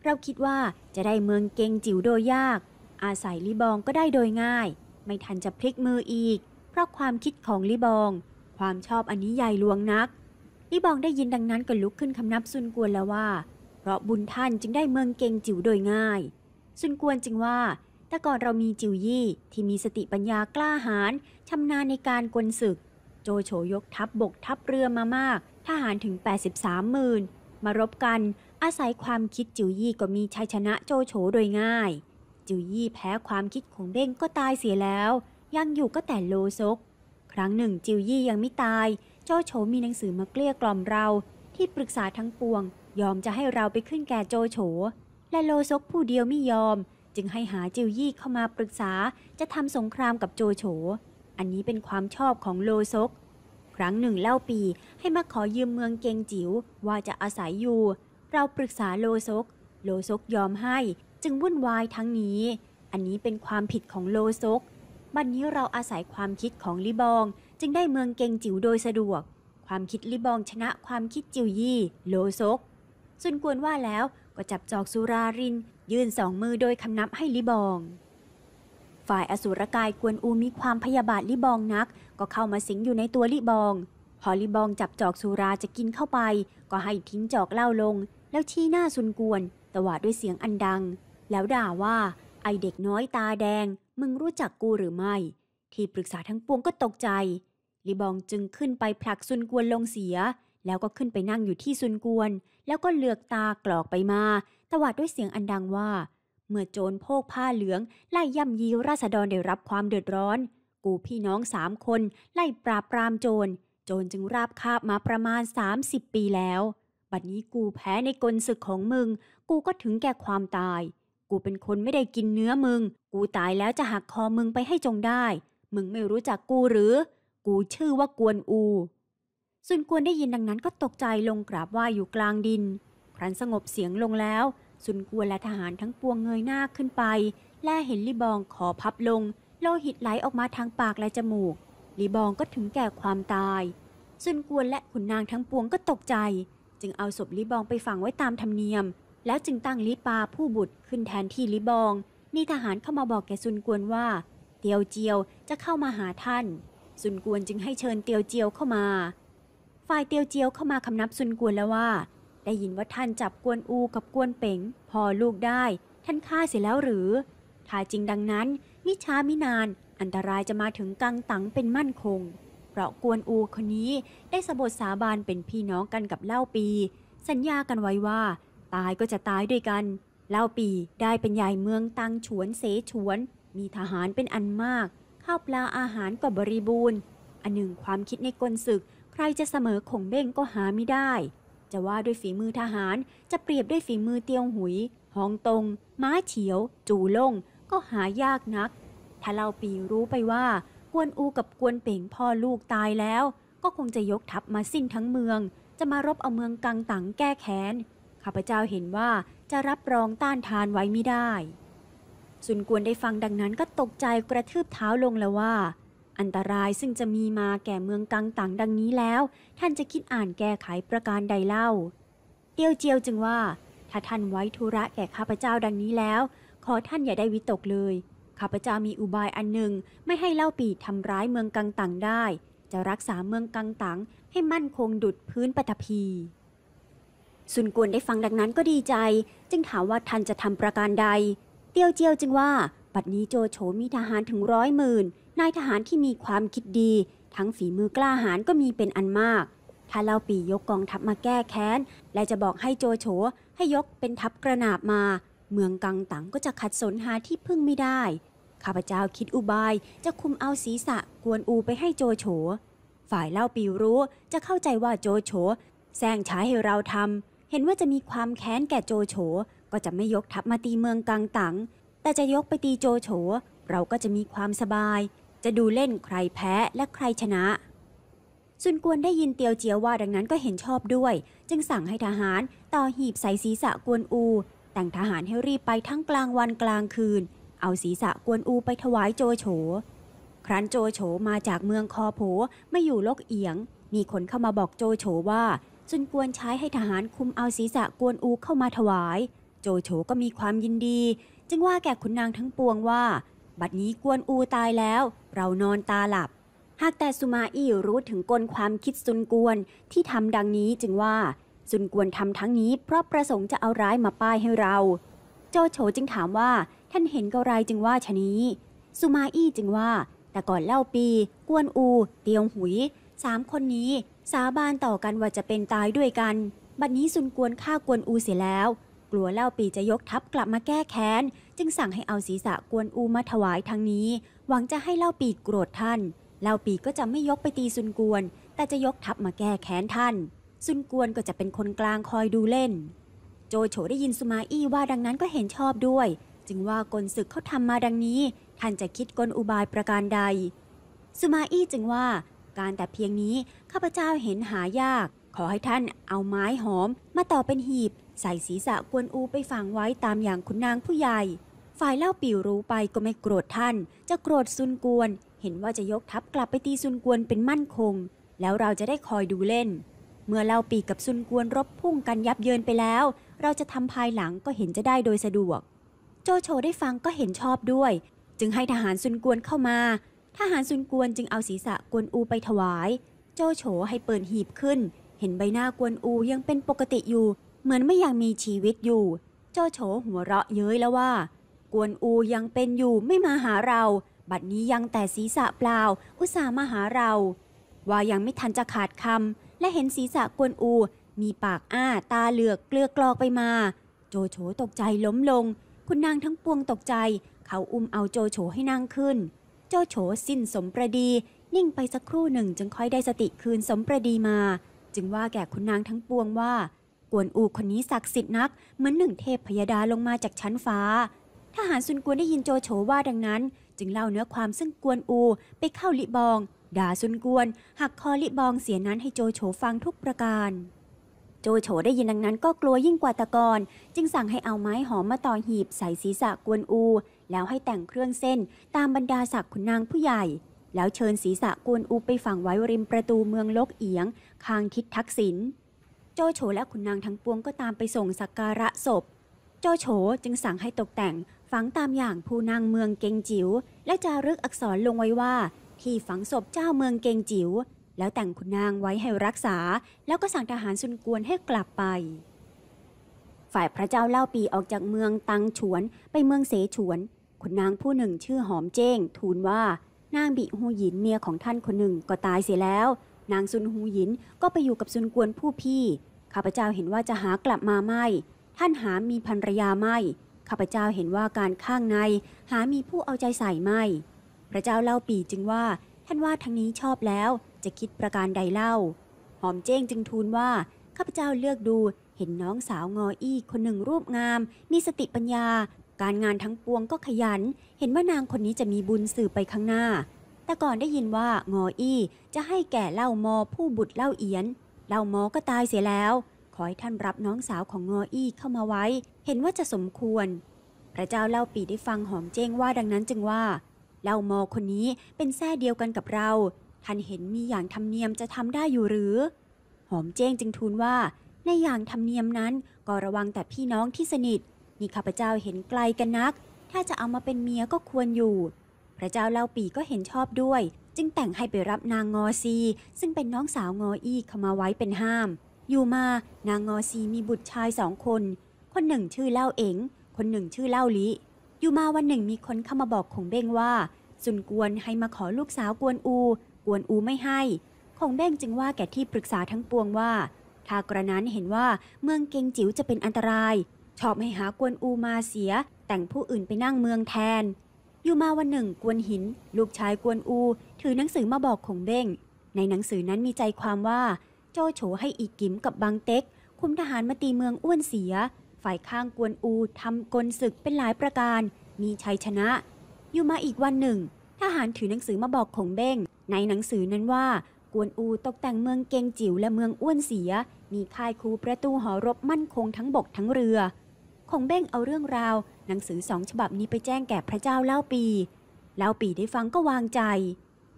A: เราคิดว่าจะได้เมืองเกงจิ๋วโดยยาก อาศัยลิบองก็ได้โดยง่าย ไม่ทันจะพลิกมืออีก เพราะความคิดของลิบอง ความชอบอันนี้ใหญ่หลวงนักลิบองได้ยินดังนั้นก็ลุกขึ้นคำนับซุนกวนแล้วว่าราะบุญท่านจึงได้เมืองเก่งจิ๋วโดยง่ายซุนกวนจึงว่า แต่ก่อนเรามีจิ๋วยี่ที่มีสติปัญญากล้าหาญชำนาญในการกลศึก โจโฉยกทัพบบกทัพเรือมามาก ทหารถึง 83หมื่น มารบกัน อาศัยความคิดจิ๋วยี่ก็มีชัยชนะโจโฉโดยง่าย จิ๋วยี่แพ้ความคิดของเบ้งก็ตายเสียแล้ว ยังอยู่ก็แต่โลซก ครั้งหนึ่งจิ๋วยี่ยังไม่ตาย โจโฉมีหนังสือมาเกลี้ยกล่อมเราที่ปรึกษาทั้งปวงยอมจะให้เราไปขึ้นแก่โจโฉ และโลซกผู้เดียวไม่ยอม จึงให้หาจิวยี่เข้ามาปรึกษา จะทำสงครามกับโจโฉ อันนี้เป็นความชอบของโลซก ครั้งหนึ่งเล่าปีให้มาขอยืมเมืองเกงจิ๋วว่าจะอาศัยอยู่ เราปรึกษาโลซก โลซกยอมให้ จึงวุ่นวายทั้งนี้ อันนี้เป็นความผิดของโลซก บัดนนี้เราอาศัยความคิดของลิบอง จึงได้เมืองเกงจิ๋วโดยสะดวก ความคิดลิบองชนะความคิดจิวยี่โลซกสุนกวนว่าแล้วก็จับจอกสุรารินยื่นสองมือโดยคำนับให้ลิบอง ฝ่ายอสูรกายกวนอูมีความพยาบาทลิบองนัก ก็เข้ามาสิงอยู่ในตัวลิบอง พอลิบองจับจอกสุราจะกินเข้าไป ก็ให้ทิ้งจอกเหล้าลง แล้วชี้หน้าซุนกวนตวาดด้วยเสียงอันดัง แล้วด่าว่าไอเด็กน้อยตาแดง มึงรู้จักกูหรือไม่ที่ปรึกษาทั้งปวงก็ตกใจ ลิบองจึงขึ้นไปผลักซุนกวนลงเสียแล้วก็ขึ้นไปนั่งอยู่ที่ซุนกวน แล้วก็เลือกตากรอกไปมาตวาดด้วยเสียงอันดังว่า เมื่อโจรโพกผ้าเหลือง ไล่ย่ำยีราษฎรได้รับความเดือดร้อน กูพี่น้องสามคนไล่ปราบปรามโจร โจรจึงราบคาบมาประมาณ 30 ปีแล้ว บัดนี้กูแพ้ในกลศึกของมึง กูก็ถึงแก่ความตาย กูเป็นคนไม่ได้กินเนื้อมึง กูตายแล้วจะหักคอมึงไปให้จงได้ มึงไม่รู้จักกูหรือ กูชื่อว่ากวนอูซุนกวนได้ยินดังนั้นก็ตกใจลงกราบไหว้อยู่กลางดิน ครั้นสงบเสียงลงแล้วซุนกวนและทหารทั้งปวงเงยหน้าขึ้นไป แลเห็นลีบองขอพับลง โลหิตไหลออกมาทางปากและจมูกลีบองก็ถึงแก่ความตายซุนกวนและขุนนางทั้งปวงก็ตกใจ จึงเอาศพลิบองไปฝังไว้ตามธรรมเนียม แล้วจึงตั้งลีปาผู้บุตรขึ้นแทนที่ลิบอง มีทหารเข้ามาบอกแกซุนกวนว่า เตียวเจียวจะเข้ามาหาท่านซุนกวนจึงให้เชิญเตียวเจียวเข้ามาฝ่ายเตียวเจียวเข้ามาคำนับซุนกวนแล้วว่า ได้ยินว่าท่านจับกวนอูกับกวนเป๋ง พอลูกได้ ท่านฆ่าเสียแล้วหรือ ถ้าจริงดังนั้นมิช้ามินานอันตรายจะมาถึงกังตังเป็นมั่นคง เพราะกวนอูคนนี้ได้สบทสาบานเป็นพี่น้องกันกับเล่าปีสัญญากันไว้ว่าตายก็จะตายด้วยกัน เล่าปีได้เป็นใหญ่เมืองตังฉวนเสฉวน มีทหารเป็นอันมากข้าวปลาอาหารก็บริบูรณ์อันหนึ่งความคิดในกลศึกครจะเสมอขงเบ้งก็หาไม่ได้ จะว่าด้วยฝีมือทหารจะเปรียบด้วยฝีมือเตียงหุย หองตงม้าเฉียว จูลงก็หายากนัก ถ้าเราปีรู้ไปว่ากวนอูกับกวนเป่งพ่อลูกตายแล้ว ก็คงจะยกทัพมาสิ้นทั้งเมือง จะมารบเอาเมืองกังตังแก้แค้นข้าพเจ้าเห็นว่าจะรับรองต้านทานไว้ไม่ได้สุนกวนได้ฟังดังนั้นก็ตกใจกระทืบเท้าลงแล้วว่าอันตรายซึ่งจะมีมาแก่เมืองกังต่างดังนี้แล้ว ท่านจะคิดอ่านแก้ไขประการใดเล่า เตียวเจียวจึงว่า ถ้าท่านไว้ธุระแก่ข้าพเจ้าดังนี้แล้ว ขอท่านอย่าได้วิตกเลย ข้าพเจ้ามีอุบายอันหนึ่งไม่ให้เล่าปีทำร้ายเมืองกังตังได้ จะรักษาเมืองกังตัง ให้มั่นคงดุดพื้นปฐพีสุนกวนได้ฟังดังนั้นก็ดีใจ จึงถามว่าท่านจะทำประการใดเตียวเจียวจึงว่าปัดนี้โจโฉมีทหารถึงร้อยหมื่น นายทหารที่มีความคิดดี ทั้งฝีมือกล้าหาญก็มีเป็นอันมาก ถ้าเล่าปียกกองทัพมาแก้แค้น และจะบอกให้โจโฉให้ยกเป็นทัพกระนาบมา เมืองกังตังก็จะขัดสนหาที่พึ่งไม่ได้ข้าพเจ้าคิดอุบายจะคุมเอาศีรษะกวนอูไปให้โจโฉฝ่ายเล่าปีรู้จะเข้าใจว่าโจโฉแซงช้ยให้เราทำเห็นว่าจะมีความแค้นแก่โจโฉก็จะไม่ยกทัพมาตีเมืองกังตังแต่จะยกไปตีโจโฉเราก็จะมีความสบาย จะดูเล่นใครแพ้และใครชนะซุนกวนได้ยินเตียวเจียวว่าดังนั้นก็เห็นชอบด้วย จึงสั่งให้ทหารต่อหีบใส่ศีรษะกวนอูแต่งทหารให้รีบไปทั้งกลางวันกลางคืน เอาศีรษะกวนอูไปถวายโจโฉ ครั้นโจโฉมาจากเมืองคอโผไม่อยู่ลกเอียง มีคนเข้ามาบอกโจโฉว่าซุนกวนใช้ให้ทหารคุมเอาศีรษะกวนอูเข้ามาถวายโจโฉก็มีความยินดี จึงว่าแก่ขุนนางทั้งปวงว่าบัดนี้กวนอูตายแล้ว เรานอนตาหลับ หากแต่สุมาอี้รู้ถึงกลความคิดซุนกวน ที่ทำดังนี้จึงว่าซุนกวนทำทั้งนี้เพราะประสงค์จะเอาร้ายมาป้ายให้เรา โจโฉจึงถามว่าท่านเห็นกระไรจึงว่าชะนี้ สุมาอี้จึงว่าแต่ก่อนเล่าปี กวนอู เตียงหุยสามคนนี้สาบานต่อกันว่าจะเป็นตายด้วยกันบัดนนี้ซุนกวนฆ่ากวนอูเสียแล้วกลัวเล่าปีจะยกทัพกลับมาแก้แค้น จึงสั่งให้เอาศีรษะกวนอูมาถวายทางนี้ หวังจะให้เล่าปีโกรธท่าน เล่าปีก็จะไม่ยกไปตีซุนกวน แต่จะยกทัพมาแก้แค้นท่าน ซุนกวนก็จะเป็นคนกลางคอยดูเล่น โจโฉได้ยินสุมาอี้ว่าดังนั้นก็เห็นชอบด้วย จึงว่ากลศึกเขาทำมาดังนี้ ท่านจะคิดกลอุบายประการใดสุมาอี้จึงว่าการแต่เพียงนี้ข้าพเจ้าเห็นหายาก ขอให้ท่าน เอาไม้หอม มาต่อเป็นหีบใส่ศีรษะกวนอูไปฝังไว้ตามอย่างคุณนางผู้ใหญ่ ฝ่ายเล่าปี่รู้ไปก็ไม่โกรธท่าน จะโกรธซุนกวน เห็นว่าจะยกทัพกลับไปตีซุนกวนเป็นมั่นคง แล้วเราจะได้คอยดูเล่น เมื่อเล่าปีกับ ซุนกวนรบพุ่งกันยับเยินไปแล้ว เราจะทำภายหลังก็เห็นจะได้โดยสะดวก โจโฉได้ฟังก็เห็นชอบด้วย จึงให้ทหารซุนกวนเข้ามา ทหารซุนกวนจึงเอาศีรษะกวนอูไปถวาย โจโฉให้เปิดหีบขึ้น เห็นใบหน้ากวนอูยังเป็นปกติอยู่เหมือนไม่ยังมีชีวิตอยู่เจ้าโฉหัวเราะเย้ยแล้วว่า กวนอูยังเป็นอยู่ไม่มาหาเรา บัดนี้ยังแต่ศีรษะเปล่าอุตส่าห์มาหาเรา ว่ายังไม่ทันจะขาดคำและเห็นศีรษะกวนอูมีปากอ้าตาเหลือก เกลือกลอกไปมา โจโฉตกใจล้มลง คุณนางทั้งปวงตกใจ เขาอุ้มเอาโจโฉให้นั่งขึ้นโจโฉสิ้นสมประดี นิ่งไปสักครู่หนึ่งจึงค่อยได้สติคืนสมประดีมา จึงว่าแก่คุณนางทั้งปวงว่ากวนอูคนนี้ศักดิ์สิทธิ์นักเหมือนหนึ่งเทพพยาดาลงมาจากชั้นฟ้าทหารซุนกวนได้ยินโจโฉว่าดังนั้น จึงเล่าเนื้อความซึ่งกวนอู ไปเข้าลิบอง ด่าซุนกวนหักคอลิบองเสียนั้นให้โจโฉฟังทุกประการ โจโฉได้ยินดังนั้นก็กลัวยิ่งกว่าตะกอนจึงสั่งให้เอาไม้หอมมาต่อหีบใส่ศีรษะกวนอู แล้วให้แต่งเครื่องเส้นตามบรรดาศักดิ์ขุนนางผู้ใหญ่ แล้วเชิญศีรษะกวนอูไปฝังไว้ริมประตูเมืองลกเอียงคางทิศทักษิณโจโฉและขุนนางทั้งปวงก็ตามไปส่งสักการะศพโจโฉจึงสั่งให้ตกแต่งฝังตามอย่างผู้นางเมืองเกงจิ๋ว และจารึกอักษรลงไว้ว่า ที่ฝังศพเจ้าเมืองเกงจิ๋ว แล้วแต่งขุนนางไว้ให้รักษา แล้วก็สั่งทหารซุนกวนให้กลับไป ฝ่ายพระเจ้าเล่าปีออกจากเมืองตังฉวนไปเมืองเสฉวนขุนนางผู้หนึ่งชื่อหอมเจ้งทูลว่านางบิฮูหยินเมียของท่านคนหนึ่งก็ตายเสียแล้ว นางซุนฮูหยินก็ไปอยู่กับซุนกวนผู้พี่ข้าพเจ้าเห็นว่าจะหากลับมาไม่ ท่านหามีภรรยาไม่ ข้าพเจ้าเห็นว่าการข้างในหามีผู้เอาใจใส่ไม่ พระเจ้าเล่าปีจึงว่าท่านว่าทางนี้ชอบแล้วจะคิดประการใดเล่า หอมเจ้งจึงทูลว่า ข้าพเจ้าเลือกดูเห็นน้องสาวงออี้คนหนึ่งรูปงาม มีสติปัญญา การงานทั้งปวงก็ขยัน เห็นว่านางคนนี้จะมีบุญสืบไปข้างหน้า แต่ก่อนได้ยินว่างออี้จะให้แก่เล่ามอผู้บุตรเล่าเอียนเล่าหมอ ก็ตายเสียแล้ว ขอให้ท่านรับน้องสาวของงออี้เข้ามาไว้ เห็นว่าจะสมควร พระเจ้าเล่าปีได้ฟังหอมเจ้งว่าดังนั้นจึงว่าเล่าหมอคนนี้เป็นแท้เดียวกันกับเรา ท่านเห็นมีอย่างธรรมเนียมจะทำได้อยู่หรือ หอมเจ้งจึงทูลว่า ในอย่างธรรมเนียมนั้น ก็ระวังแต่พี่น้องที่สนิทนี่ข้าพเจ้าเห็นไกลกันนัก ถ้าจะเอามาเป็นเมียก็ควรอยู่ พระเจ้าเล่าปีก็เห็นชอบด้วยจึงแต่งให้ไปรับนางงอซี ซึ่งเป็นน้องสาวงออี้เข้ามาไว้เป็นห้ามอยู่มา นางงอซีมีบุตรชายสองคน คนหนึ่งชื่อเล่าเอ๋งคนหนึ่งชื่อเล่าลิอยู่มาวันหนึ่งมีคนเข้ามาบอกคงเบ้งว่าสุนกวนให้มาขอลูกสาวกวนอู กวนอูไม่ให้คงเบ้งจึงว่าแก่ที่ปรึกษาทั้งปวงว่า ถ้ากระนั้นเห็นว่าเมืองเกงจิ๋วจะเป็นอันตรายชอบให้หากวนอูมาเสียแต่งผู้อื่นไปนั่งเมืองแทนอยู่มาวันหนึ่ง กวนหิน ลูกชายกวนอูถือหนังสือมาบอกคงเบ้ง ในหนังสือนั้นมีใจความว่า โจโฉให้อีกกิมกับบางเต็ก คุมทหารมาตีเมืองอ้วนเสีย ฝ่ายข้างกวนอูทำกลศึกเป็นหลายประการ มีชัยชนะอยู่มาอีกวันหนึ่งทหารถือหนังสือมาบอกคงเบ้งในหนังสือนั้นว่า กวนอูตกแต่งเมืองเกงจิ๋วและเมืองอ้วนเสีย มีค่ายคูประตูหอรบมั่นคงทั้งบกทั้งเรือคงเบ้งเอาเรื่องราว หนังสือสองฉบับนี้ไปแจ้งแก่พระเจ้าเล่าปีเล่าปีได้ฟังก็วางใจ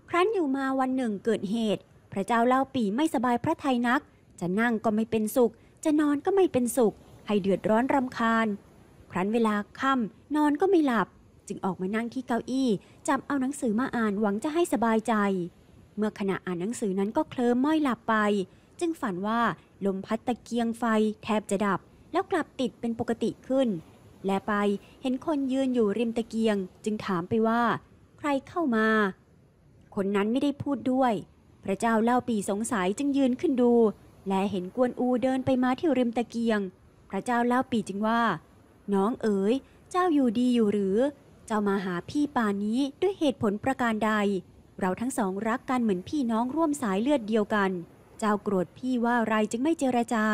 A: ครั้นอยู่มาวันหนึ่งเกิดเหตุ พระเจ้าเล่าปีไม่สบายพระทัยนัก จะนั่งก็ไม่เป็นสุข จะนอนก็ไม่เป็นสุข ให้เดือดร้อนรำคาญ ครั้นเวลาค่ำนอนก็ไม่หลับ จึงออกมานั่งที่เก้าอี้จับเอาหนังสือมาอ่านหวังจะให้สบายใจ เมื่อขณะอ่านหนังสือนั้นก็เคลิ้มม้อยหลับไป จึงฝันว่าลมพัดตะเกียงไฟ แทบจะดับ แล้วกลับติดเป็นปกติขึ้น และไปเห็นคนยืนอยู่ริมตะเกียง จึงถามไปว่า ใครเข้ามาคนนั้นไม่ได้พูดด้วย พระเจ้าเล่าปีสงสัยจึงยืนขึ้นดู และเห็นกวนอูเดินไปมาที่ริมตะเกียง พระเจ้าเล่าปีจึงว่าน้องเอ๋ยเจ้าอยู่ดีอยู่หรือ เจ้ามาหาพี่ป่านี้ด้วยเหตุผลประการใด เราทั้งสองรักกันเหมือนพี่น้องร่วมสายเลือดเดียวกัน เจ้าโกรธพี่ว่าไรจึงไม่เจรจา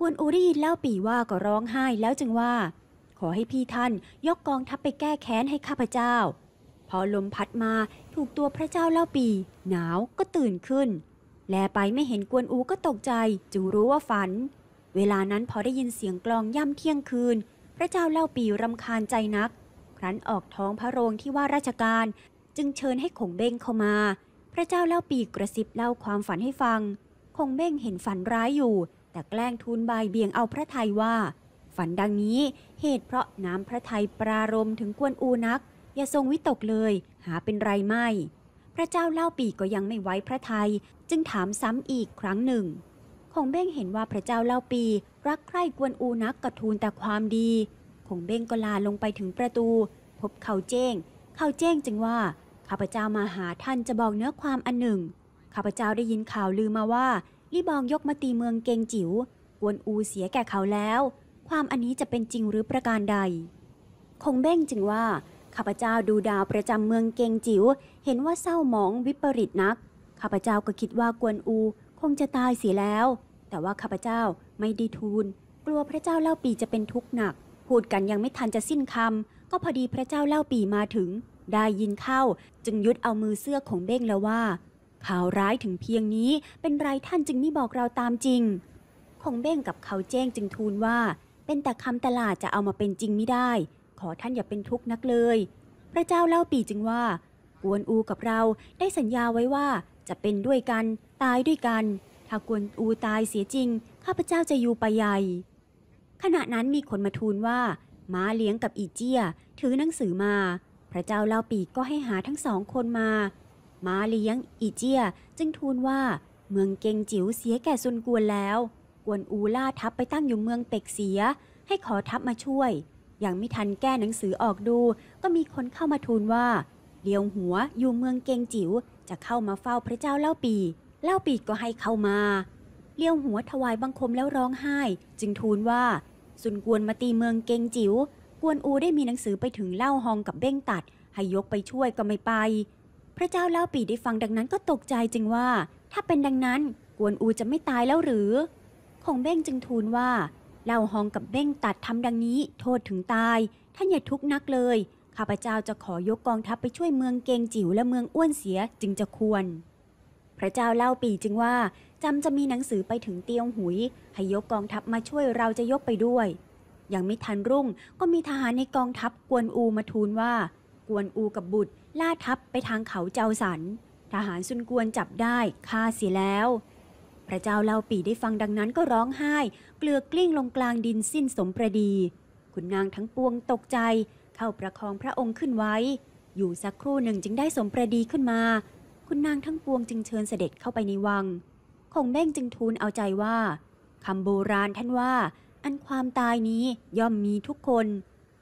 A: กวนอูได้ยินเล่าปีว่าก็ร้องไห้แล้วจึงว่า ขอให้พี่ท่าน ยกกองทัพไปแก้แค้นให้ข้าพเจ้าพอลมพัดมาถูกตัวพระเจ้าเล่าปีหนาวก็ตื่นขึ้น แลไปไม่เห็นกวนอูก็ตกใจจึงรู้ว่าฝัน เวลานั้นพอได้ยินเสียงกลองย่ำเที่ยงคืน พระเจ้าเล่าปีรำคาญใจนัก ครั้นออกท้องพระโรงที่ว่าราชการจึงเชิญให้ขงเบ้งเข้ามา พระเจ้าเล่าปีกระซิบเล่าความฝันให้ฟัง คงเบ้งเห็นฝันร้ายอยู่ แต่แกล้งทูลบายเบี่ยงเอาพระไทยว่า ฝันดังนี้เหตุเพราะน้ำพระไทยปรารมถึงกวนอูนักอย่าทรงวิตกเลย หาเป็นไรไม่ พระเจ้าเล่าปีก็ยังไม่ไว้พระทยัยจึงถามซ้ำอีกครั้งหนึ่ง คงเบ้งเห็นว่าพระเจ้าเล่าปี รักใคร่กวนอูนักกระทูลแต่ความดี คงเบ้งก็ลาลงไปถึงประตู พบเขาเจ้งเขาเจ้งจึงว่าข้าพเจ้ามาหาท่านจะบอกเนื้อความอันหนึ่ง ข้าพเจ้าได้ยินข่าวลือมาว่าลี่บองยกมาตีเมืองเกงจิว๋วกวนอูเสียแก่เขาแล้ว ความอันนี้จะเป็นจริงหรือประการใด คงเบ้งจึงว่าข้าพเจ้าดูดาวประจำเมืองเกงจิ๋วเห็นว่าเศร้าหมองวิปริตนักข้าพเจ้าก็คิดว่ากวนอู คงจะตายเสียแล้ว แต่ว่าข้าพเจ้าไม่ได้ทูลกลัวพระเจ้าเล่าปีจะเป็นทุกข์หนักพูดกันยังไม่ทันจะสิ้นคำก็พอดีพระเจ้าเล่าปีมาถึงได้ยินเข้าจึงยุดเอามือเสื้อของเบ้งแล้วว่า ข่าวร้ายถึงเพียงนี้เป็นไรท่านจึงไม่บอกเราตามจริงคงเบ้งกับเขาแจ้งจึงทูลว่า เป็นแต่คำตลาดจะเอามาเป็นจริงไม่ได้ขอท่านอย่าเป็นทุกข์นักเลย พระเจ้าเล่าปีจึงว่า กวนอูกับเราได้สัญญาไว้ว่าจะเป็นด้วยกัน ตายด้วยกัน ถ้ากวนอูตายเสียจริง ข้าพเจ้าจะอยู่ไปใหญ่ ขณะนั้นมีคนมาทูลว่า ม้าเลี้ยงกับอีเจียถือหนังสือมา พระเจ้าเล่าปีก็ให้หาทั้งสองคนมา ม้าเลี้ยง อีเจียจึงทูลว่าเมืองเกงจิ๋วเสียแก่ซุนกวนแล้ว กวนอูล่าทัพไปตั้งอยู่เมืองเป็กเสีย ให้ขอทัพมาช่วยยังไม่ทันแก้หนังสือออกดู ก็มีคนเข้ามาทูลว่าเดียวหัวอยู่เมืองเกงจิ๋วจะเข้ามาเฝ้าพระเจ้าเล่าปีเล่าปีก็ให้เข้ามาเลี้ยวหัวถวายบังคมแล้วร้องไห้ จึงทูลว่าสุนกวนมาตีเมืองเกงจิ๋วกวนอูได้มีหนังสือไปถึงเล่าฮองกับเบ้งตัดให้ยกไปช่วยก็ไม่ไป พระเจ้าเล่าปีได้ฟังดังนั้นก็ตกใจจึงว่า ถ้าเป็นดังนั้นกวนอูจะไม่ตายแล้วหรือคงเบ้งจึงทูลว่าเล่า้องกับเบ้งตัดทำดังนี้ โทษถึงตายท่านอย่าทุกข์นักเลยข้าพเจ้าจะขอยกกองทัพไปช่วยเมืองเกงจิ๋วและเมืองอ้วนเสียจึงจะควร พระเจ้าเล่าปีจึงว่าจำจะมีหนังสือไปถึงเตียงหุยให้ยกกองทัพมาช่วยเราจะยกไปด้วยยังไม่ทันรุ่งก็มีทหารในกองทัพกวนอูมาทูลว่า กวนอูกับบุตร ล่าทัพไปทางเขาเจ้าสันทหารซุนกวนจับได้ฆ่าเสียแล้วพระเจ้าเล่าปีได้ฟังดังนั้นก็ร้องไห้เกลือกลิ้งลงกลางดินสิ้นสมประดีขุนนางทั้งปวงตกใจ เข้าประคองพระองค์ขึ้นไว้ อยู่สักครู่หนึ่งจึงได้สมประดีขึ้นมาขุนนางทั้งปวงจึงเชิญเสด็จเข้าไปในวังคงเบ้งจึงทูลเอาใจว่าคำโบราณท่านว่า อันความตายนี้ย่อมมีทุกคน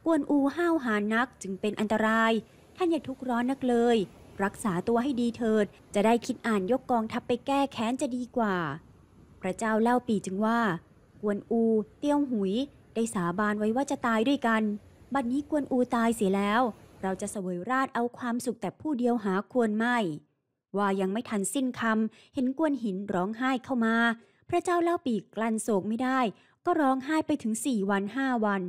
A: กวนอูห้าวหานักจึงเป็นอันตรายท่านอย่าทุกร้อนนักเลยรักษาตัวให้ดีเถิด จะได้คิดอ่านยกกองทัพไปแก้แค้นจะดีกว่า พระเจ้าเล่าปีจึงว่า กวนอูเตี้ยวหุย ได้สาบานไว้ว่าจะตายด้วยกัน บัดนนี้กวนอูตายเสียแล้ว เราจะเสวยราชเอาความสุขแต่ผู้เดียวหาควรไม่ ว่ายังไม่ทันสิ้นคำเห็นกวนหินร้องไห้เข้ามา พระเจ้าเล่าปีกลั่นโศกไม่ได้ ก็ร้องไห้ไปถึงสี่วันห้าวัน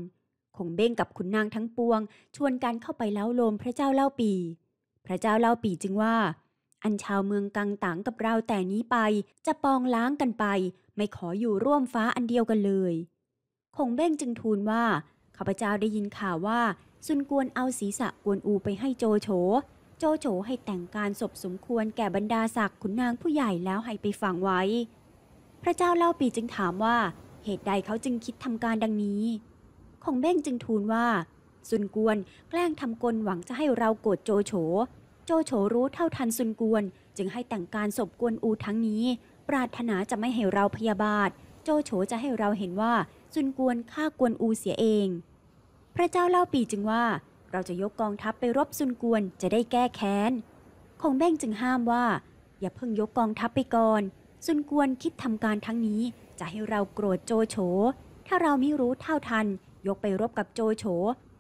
A: คงเบ้งกับขุนนางทั้งปวง ชวนกันเข้าไปเล้าโลมพระเจ้าเล่าปีพระเจ้าเล่าปีจึงว่า อันชาวเมืองกังต่างกับเราแต่นี้ไป จะปองล้างกันไป ไม่ขออยู่ร่วมฟ้าอันเดียวกันเลยคงเบ้งจึงทูลว่าข้าพเจ้าได้ยินข่าวว่าซุนกวนเอาศีรษะกวนอูไปให้โจโฉโจโฉให้แต่งการศพสมควรแก่บรรดาศักดิ์ขุนนางผู้ใหญ่แล้วให้ไปฝังไว้ พระเจ้าเล่าปีจึงถามว่า เหตุใดเขาจึงคิดทำการดังนี้คงเบ้งจึงทูลว่าซุนกวนแกล้งทำกลหวังจะให้เราโกรธโจโฉ โจโฉรู้เท่าทันซุนกวนจึงให้แต่งการศพกวนอูทั้งนี้ ปรารถนาจะไม่ให้เราพยาบาท โจโฉจะให้เราเห็นว่าซุนกวนฆ่ากวนอูเสียเอง พระเจ้าเล่าปีจึงว่าเราจะยกกองทัพไปรบซุนกวนจะได้แก้แค้นคงเบ้งจึงห้ามว่า อย่าเพิ่งยกกองทัพไปก่อนซุนกวนคิดทำการทั้งนี้ จะให้เราโกรธโจโฉ ถ้าเราไม่รู้เท่าทัน ยกไปรบกับโจโฉ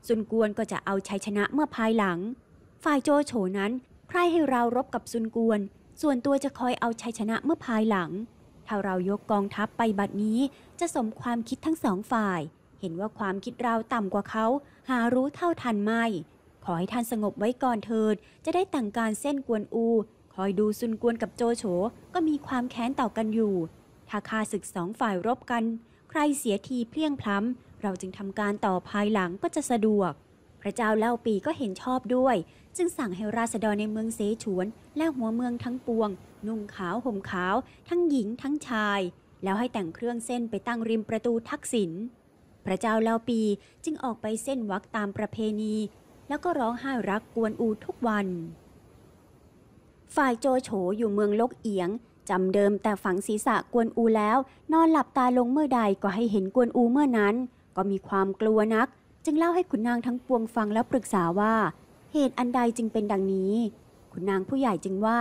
A: ซุนกวนก็จะเอาชัยชนะเมื่อภายหลัง ฝ่ายโจโฉนั้น ใครให้เรารบกับซุนกวน ส่วนตัวจะคอยเอาชัยชนะเมื่อภายหลัง ถ้าเรายกกองทัพไปบัดนี้ จะสมความคิดทั้งสองฝ่าย เห็นว่าความคิดเราต่ำกว่าเขา หารู้เท่าทันไม่ ขอให้ท่านสงบไว้ก่อนเถิด จะได้ต่างการเส้นกวนอู คอยดูซุนกวนกับโจโฉก็มีความแค้นต่อกันอยู่ ถ้าคาศึกสองฝ่ายรบกัน ใครเสียทีเพียงพล้ำเราจึงทำการต่อภายหลังก็จะสะดวก พระเจ้าเล่าปีก็เห็นชอบด้วย จึงสั่งให้ราษฎรในเมืองเสฉวน และหัวเมืองทั้งปวงนุ่งขาวห่มขาวทั้งหญิงทั้งชาย แล้วให้แต่งเครื่องเส้นไปตั้งริมประตูทักษิณพระเจ้าเล่าปีจึงออกไปเส้นวักตามประเพณี แล้วก็ร้องไห้รักกวนอูทุกวัน ฝ่ายโจโฉอยู่เมืองลกเอียงจำเดิมแต่ฝังศีรษะกวนอูแล้ว นอนหลับตาลงเมื่อใดก็ให้เห็นกวนอูเมื่อนั้นก็มีความกลัวนักจึงเล่าให้ขุนนางทั้งปวงฟังแล้วปรึกษาว่า เหตุอันใดจึงเป็นดังนี้ขุนนางผู้ใหญ่จึงว่า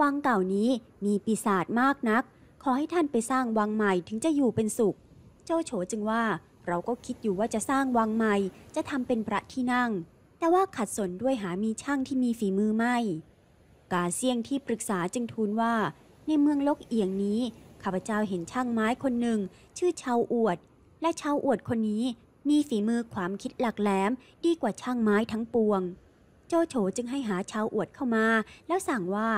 A: วังเก่านี้มีปีศาจมากนัก ขอให้ท่านไปสร้างวังใหม่ถึงจะอยู่เป็นสุข เจ้าโฉจึงว่าเราก็คิดอยู่ว่าจะสร้างวังใหม่ จะทำเป็นพระที่นั่ง แต่ว่าขัดสนด้วยหามีช่างที่มีฝีมือไม่กาเซียงที่ปรึกษาจึงทูลว่า ในเมืองลกเอียงนี้ข้าพเจ้าเห็นช่างไม้คนหนึ่งชื่อชาวอวดและชาวอวดคนนี้มีฝีมือความคิดหลักแหลม ดีกว่าช่างไม้ทั้งปวงโจโฉจึงให้หาชาวอวดเข้ามาแล้วสั่งว่า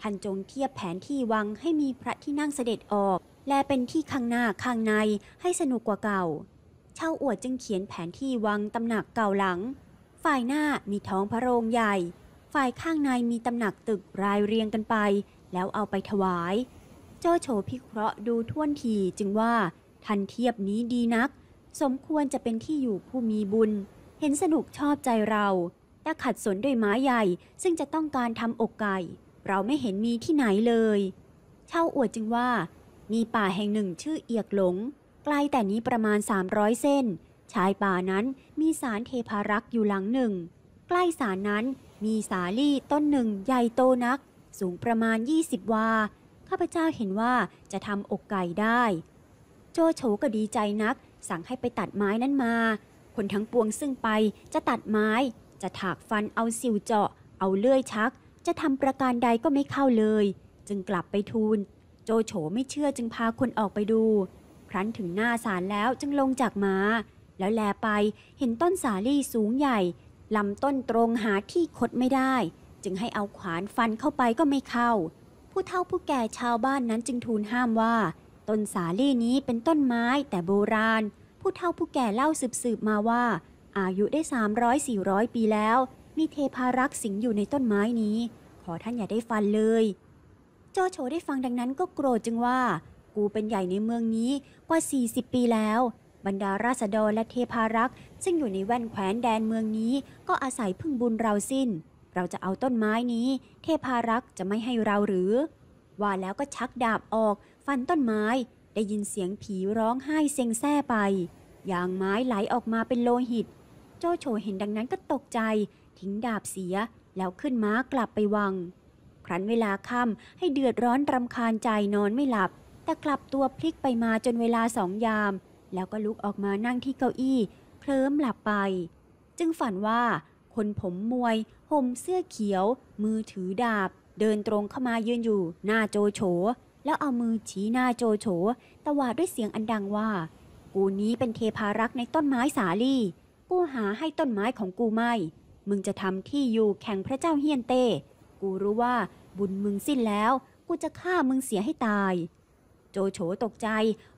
A: ท่านจงเทียบแผนที่วัง ให้มีพระที่นั่งเสด็จออก และเป็นที่ข้างหน้าข้างในให้สนุกกว่าเก่าชาวอวดจึงเขียนแผนที่วังตำหนักเก่าหลัง ฝ่ายหน้ามีท้องพระโรงใหญ่ ฝ่ายข้างในมีตำหนักตึกรายเรียงกันไป แล้วเอาไปถวายโจโฉพิเคราะห์ดูท่วนทีจึงว่าท่านเทียบนี้ดีนัก สมควรจะเป็นที่อยู่ผู้มีบุญ เห็นสนุกชอบใจเรา แต่ขัดสนด้วยม้าใหญ่ซึ่งจะต้องการทำอกไก่ เราไม่เห็นมีที่ไหนเลย เช่าอวดจึงว่ามีป่าแห่งหนึ่งชื่อเอียกหลง ไกลแต่นี้ประมาณ 300 เส้นชายป่านั้นมีสารเทพารักษ์อยู่หลังหนึ่ง ใกล้สารนั้นมีสาลี่ต้นหนึ่ง ใหญ่โตนัก สูงประมาณ20วาข้าพเจ้าเห็นว่าจะทำอกไก่ได้โจโฉก็ดีใจนัก สั่งให้ไปตัดไม้นั้นมา คนทั้งปวงซึ่งไปจะตัดไม้ จะถากฟันเอาสิวเจาะ เอาเลื่อยชัก จะทำประการใดก็ไม่เข้าเลย จึงกลับไปทูล โจโฉไม่เชื่อจึงพาคนออกไปดู ครั้นถึงหน้าศาลแล้วจึงลงจากมา้าแล้วแลไปเห็นต้นสาลี่สูงใหญ่ลำต้นตรงหาที่คดไม่ได้ จึงให้เอาขวานฟันเข้าไปก็ไม่เข้า ผู้เฒ่าผู้แก่ชาวบ้านนั้นจึงทูลห้ามว่าต้นสาลี่นี้เป็นต้นไม้แต่โบราณ ผู้เฒ่าผู้แก่เล่าสืบๆมาว่า อายุได้ 300-400 ปีแล้ว มีเทพารักษ์สิงอยู่ในต้นไม้นี้ ขอ ท่านอย่าได้ฟันเลย โจโฉได้ฟังดังนั้นก็โกรธจึงว่า กูเป็นใหญ่ในเมืองนี้ กว่า 40 ปีแล้ว บรรดาราษฎรและเทพารักษ์ซึ่งอยู่ในแว่นแขวนแดนเมืองนี้ ก็อาศัยพึ่งบุญเราสิ้น เราจะเอาต้นไม้นี้ เทพารักษ์จะไม่ให้เราหรือ ว่าแล้วก็ชักดาบออกฟันต้นไม้ได้ยินเสียงผีร้องไห้เซ็งแซ่ไป ยางไม้ไหลออกมาเป็นโลหิต โจโฉเห็นดังนั้นก็ตกใจทิ้งดาบเสีย แล้วขึ้นม้ากลับไปวัง ครั้นเวลาค่ำให้เดือดร้อนรำคาญใจนอนไม่หลับ แต่กลับตัวพลิกไปมาจนเวลาสองยาม แล้วก็ลุกออกมานั่งที่เก้าอี้เคลิ้มหลับไป จึงฝันว่าคนผมมวยห่มเสื้อเขียว มือถือดาบ เดินตรงเข้ามายืนอยู่ หน้าโจโฉแล้วเอามือชี้หน้าโจโฉตวาดด้วยเสียงอันดังว่า กูนี้เป็นเทพารักษ์ในต้นไม้สาลี่ กูหาให้ต้นไม้ของกูไม่ มึงจะทำที่อยู่แข่งพระเจ้าเฮียนเต้ กูรู้ว่าบุญมึงสิ้นแล้ว กูจะฆ่ามึงเสียให้ตาย โจโฉตกใจ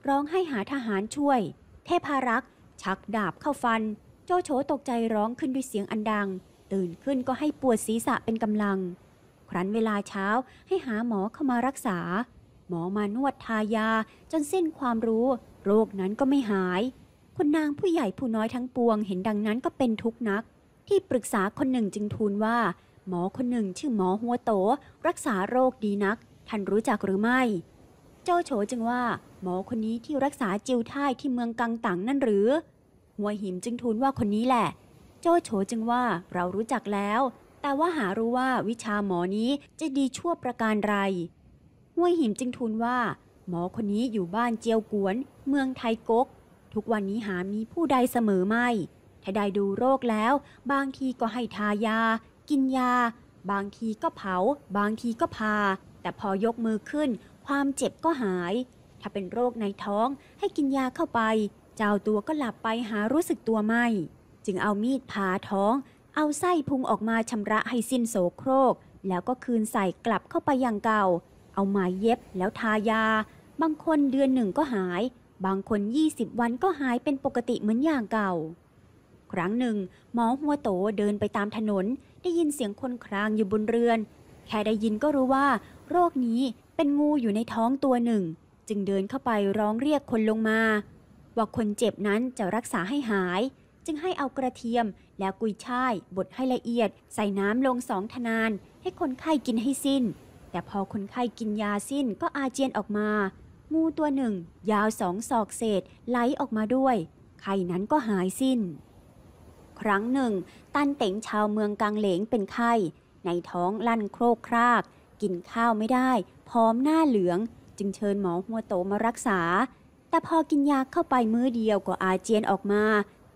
A: ร้องให้หาทหารช่วย เทพารักษ์ชักดาบเข้าฟัน โจโฉตกใจร้องขึ้นด้วยเสียงอันดัง ตื่นขึ้นก็ให้ปวดศีรษะเป็นกำลัง ครั้นเวลาเช้าให้หาหมอเข้ามารักษาหมอมานวดทายาจนสิ้นความรู้โรคนั้นก็ไม่หายคุณนางผู้ใหญ่ผู้น้อยทั้งปวงเห็นดังนั้นก็เป็นทุกข์นัก ที่ปรึกษาคนหนึ่งจึงทูลว่า หมอคนหนึ่งชื่อหมอหัวโตรักษาโรคดีนัก ท่านรู้จักหรือไม่เจ้าโฉจึงว่า หมอคนนี้ที่รักษาจิวท่ายที่เมืองกังตังนั่นหรือ หัวหิมจึงทูลว่าคนนี้แหละเจ้าโฉจึงว่าเรารู้จักแล้ว แต่ว่าหารู้ว่าวิชาหมอนี้จะดีชั่วประการไรห้วยหิมจึงทูลว่า หมอคนนี้อยู่บ้านเจียวกวน เมืองไทยกก ทุกวันนี้หามีผู้ใดเสมอไม่ถ้าได้ดูโรคแล้ว บางทีก็ให้ทายา กินยา บางทีก็เผา บางทีก็พา แต่พอยกมือขึ้น ความเจ็บก็หาย ถ้าเป็นโรคในท้องให้กินยาเข้าไป เจ้าตัวก็หลับไปหารู้สึกตัวไม่จึงเอามีดผ่าท้อง เอาไส้พุงออกมาชำระให้สิ้นโสโครกแล้วก็คืนใส่กลับเข้าไปอย่างเก่าเอาไม้เย็บแล้วทายา บางคนเดือนหนึ่งก็หาย บางคน 20 วันก็หายเป็นปกติเหมือนอย่างเก่า ครั้งหนึ่งหมอหัวโตเดินไปตามถนนได้ยินเสียงคนครางอยู่บนเรือน แค่ได้ยินก็รู้ว่าโรคนี้เป็นงูอยู่ในท้องตัวหนึ่ง จึงเดินเข้าไปร้องเรียกคนลงมา ว่าคนเจ็บนั้นจะรักษาให้หาย จึงให้เอากระเทียมแล้วกุยช่ายบดให้ละเอียด ใส่น้ำลงสองทนาน ให้คนไข้กินให้สิน้นแต่พอคนไข้กินยาสิ้นก็อาเจียนออกมางูตัวหนึ่ง ยาวสองศอกเศษไหลออกมาด้วย ไข้นั้นก็หายสิ้น ครั้งหนึ่ง ตันเต๋งชาวเมืองกังเหลงเป็นไข้ในท้องลั่นโครกคราก กินข้าวไม่ได้ พร้อมหน้าเหลือง จึงเชิญหมอหัวโตมารักษา แต่พอกินยาเข้าไปมื้อเดียวก็อาเจียนออกมา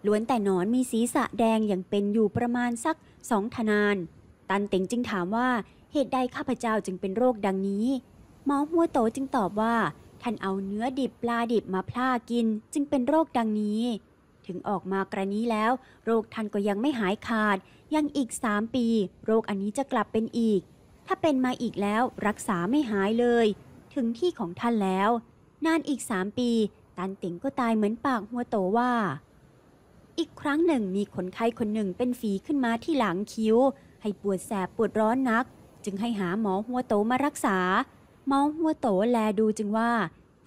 A: ล้วนแต่นอนมีสีสะแดงอย่างเป็นอยู่ประมาณสักสองทนาน ตันเต็งจึงถามว่าเหตุใดข้าพเจ้าจึงเป็นโรคดังนี้หมอหัวโตจึงตอบว่าท่านเอาเนื้อดิบปลาดิบ มาพลากิน จึงเป็นโรคดังนี้ ถึงออกมากระนี้แล้วโรคท่านก็ยังไม่หายขาด ยังอีกสามปี โรคอันนี้จะกลับเป็นอีก ถ้าเป็นมาอีกแล้วรักษาไม่หายเลย ถึงที่ของท่านแล้ว นานอีกสามปีตันติ๋งก็ตายเหมือนปากหัวโตว่า อีกครั้งหนึ่งมีคนไข้คนหนึ่งเป็นฝีขึ้นมาที่หลังคิ้ว ให้ปวดแสบปวดร้อนนักจึงให้หาหมอหัวโตมารักษาหมอหัวโตแลดูจึงว่า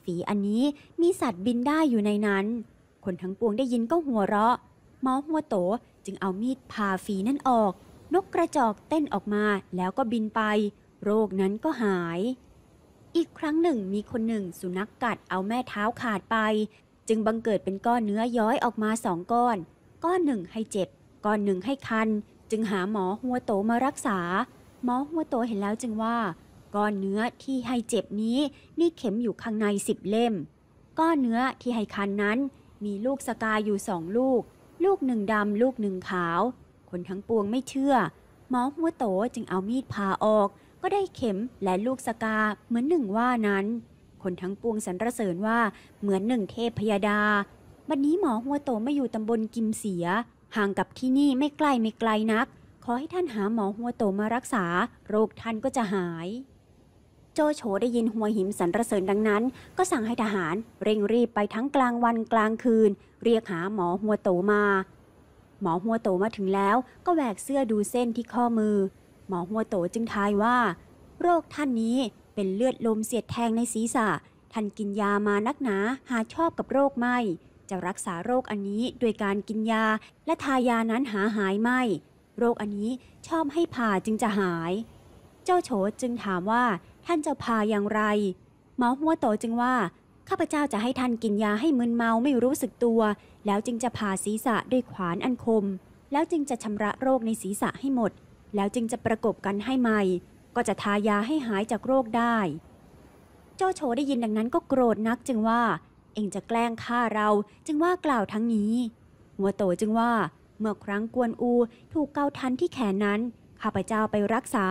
A: ฝีอันนี้มีสัตว์บินได้อยู่ในนั้น คนทั้งปวงได้ยินก็หัวเราะหมอหัวโตจึงเอามีดพาฝีนั่นออก นกกระจอกเต้นออกมาแล้วก็บินไป โรคนั้นก็หาย อีกครั้งหนึ่งมีคนหนึ่ง สุนัขกกัดเอาแม่เท้าขาดไป จึงบังเกิดเป็นก้อนเนื้อย้อยออกมาสองก้อนก้อนหนึ่งให้เจ็บก้อนหนึ่งให้คัน จึงหาหมอหัวโตมารักษาหมอหัวโตเห็นแล้วจึงว่าก้อนเนื้อที่ให้เจ็บนี้มีเข็มอยู่ข้างในสิบเล่มก้อนเนื้อที่ให้คันนั้นมีลูกสกายอยู่สองลูกลูกหนึ่งดำ ลูกหนึ่งขาว คนทั้งปวงไม่เชื่อหมอหัวโตจึงเอามีดพาออกก็ได้เข็มและลูกสกาเหมือนหนึ่งว่านั้นคนทั้งปวงสรรเสริญว่าเหมือนหนึ่งเทพพยาดาบัดนนี้หมอหัวโตไม่อยู่ตำบลกิมเสีย ห่างกับที่นี่ไม่ใกล้ไม่ไกลนักขอให้ท่านหาหมอหัวโตมารักษา โรคท่านก็จะหาย โจโฉได้ยินหัวหิมสรรเสริญดังนั้น ก็สั่งให้ทหารเร่งรีบไปทั้งกลางวันกลางคืน เรียกหาหมอหัวโตมา หมอหัวโตมาถึงแล้วก็แหวกเสื้อดูเส้นที่ข้อมือ หมอหัวโตจึงทายว่า โรคท่านนี้เป็นเลือดลมเสียดแทงในศีรษะ ท่านกินยามานักหนา หาชอบกับโรคไม่ จะรักษาโรคอันนี้โดยการกินยาและทายานั้นหาหายไม่โรคอันนี้ชอบให้ผ่าจึงจะหาย เจ้าโฉจึงถามว่าท่านจะผ่าอย่างไรหมอหัวโตจึงว่า ข้าพเจ้าจะให้ท่านกินยาให้มึนเมาไม่รู้สึกตัว แล้วจึงจะผ่าศีรษะด้วยขวานอันคม แล้วจึงจะชำระโรคในศีรษะให้หมด แล้วจึงจะประกบกันให้ใหม่ ก็จะทายาให้หายจากโรคได้ เจ้าโฉได้ยินดังนั้นก็โกรธนักจึงว่า เองจะแกล้งฆ่าเราจึงว่ากล่าวทั้งนี้ หัวโตจึงว่าเมื่อครั้งกวนอูถูกเกาทันที่แขนนั้นข้าพเจ้าไปรักษา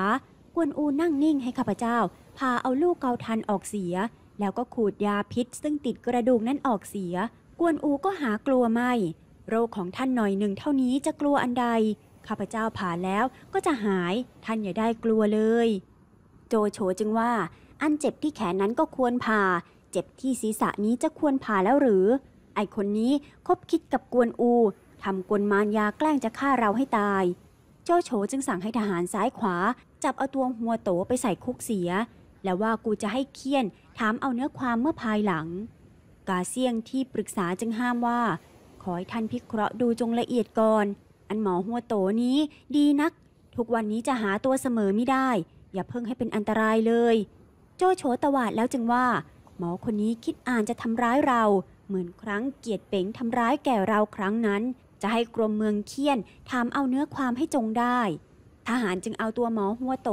A: กวนอูนั่งนิ่งให้ข้าพเจ้า พาเอาลูกเกาทันออกเสีย แล้วก็ขูดยาพิษ ซึ่งติดกระดูกนั้นออกเสีย กวนอูก็หากลัวไม่โรคของท่านหน่อยหนึ่งเท่านี้จะกลัวอันใดข้าพเจ้าผ่าแล้วก็จะหาย ท่านอย่าได้กลัวเลย โจโฉจึงว่าอันเจ็บที่แขนนั้นก็ควรผ่า เจ็บที่ศีรษะนี้จะควรผ่าแล้วหรือ ไอคนนี้คบคิดกับกวนอูทำกลมารยาแกล้งจะฆ่าเราให้ตายเจ้าโฉจึงสั่งให้ทหารซ้ายขวา จับเอาตัวหัวโตไปใส่คุกเสีย และว่ากูจะให้เคี่ยนถามเอาเนื้อความเมื่อภายหลัง กาเซียงที่ปรึกษาจึงห้ามว่า ขอให้ท่านพิเคราะห์ดูจงละเอียดก่อน อันหมอหัวโตนี้ดีนัก ทุกวันนี้จะหาตัวเสมอไม่ได้ อย่าเพิ่งให้เป็นอันตรายเลย โจโฉตวาดแล้วจึงว่า หมอคนนี้คิดอ่านจะทำร้ายเรา เหมือนครั้งเกียรติเป๋งทำร้ายแก่เราครั้งนั้นจะให้กรมเมืองเคียนถามเอาเนื้อความให้จงได้ ทหารจึงเอาตัวหมอหัวโต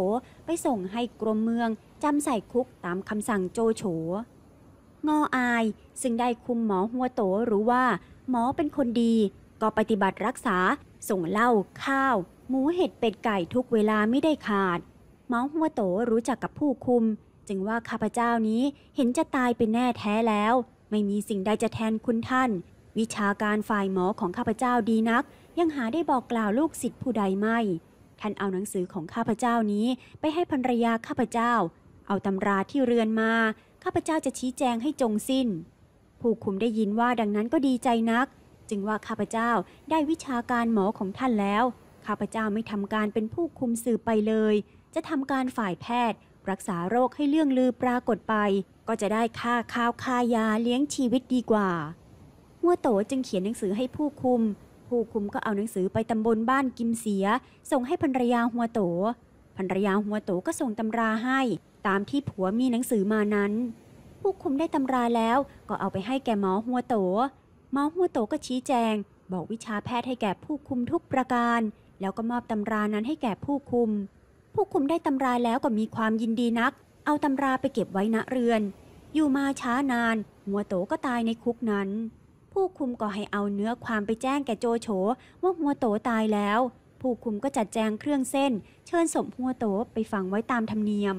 A: ไปส่งให้กรมเมือง จำใส่คุกตามคำสั่งโจโฉ งออายซึ่งได้คุมหมอหัวโตรู้ว่า หมอเป็นคนดี ก็ปฏิบัติรักษาส่งเหล้าข้าว หมูเห็ดเป็ดไก่ทุกเวลาไม่ได้ขาด หมอหัวโตรู้จักกับผู้คุม จึงว่าข้าพเจ้านี้เห็นจะตายไปแน่แท้แล้ว ไม่มีสิ่งใดจะแทนคุณท่านวิชาการฝ่ายหมอของข้าพเจ้าดีนัก ยังหาได้บอกกล่าวลูกศิษย์ผู้ใดไม่ ท่านเอาหนังสือของข้าพเจ้านี้ไปให้ภรรยาข้าพเจ้า เอาตำราที่เรือนมา ข้าพเจ้าจะชี้แจงให้จงสิ้น ผู้คุมได้ยินว่าดังนั้นก็ดีใจนัก จึงว่าข้าพเจ้าได้วิชาการหมอของท่านแล้ว ข้าพเจ้าไม่ทำการเป็นผู้คุมสืบไปเลย จะทำการฝ่ายแพทย์ รักษาโรคให้เรื่องลือปรากฏไป ก็จะได้ค่าข้าวค่ายาเลี้ยงชีวิตดีกว่ามัวโตจึงเขียนหนังสือให้ผู้คุม ผู้คุมก็เอาหนังสือไปตำบลบ้านกิมเสีย ส่งให้ภรรยาหัวโตภรรยาหัวโตก็ส่งตำราให้ ตามที่ผัวมีหนังสือมานั้น ผู้คุมได้ตำราแล้วก็เอาไปให้แก่หมอหัวโตหมอหัวโตก็ชี้แจง บอกวิชาแพทย์ให้แก่ผู้คุมทุกประการ แล้วก็มอบตำรานั้นให้แก่ผู้คุม ผู้คุมได้ตำราแล้วก็มีความยินดีนัก เอาตำราไปเก็บไว้ณเรือน อยู่มาช้านานหัวโตก็ตายในคุกนั้นผู้คุมก็ให้เอาเนื้อความไปแจ้งแก่โจโฉว่าหัวโตตายแล้ว ผู้คุมก็จัดแจงเครื่องเส้น เชิญศพหัวโตไปฝังไว้ตามธรรมเนียม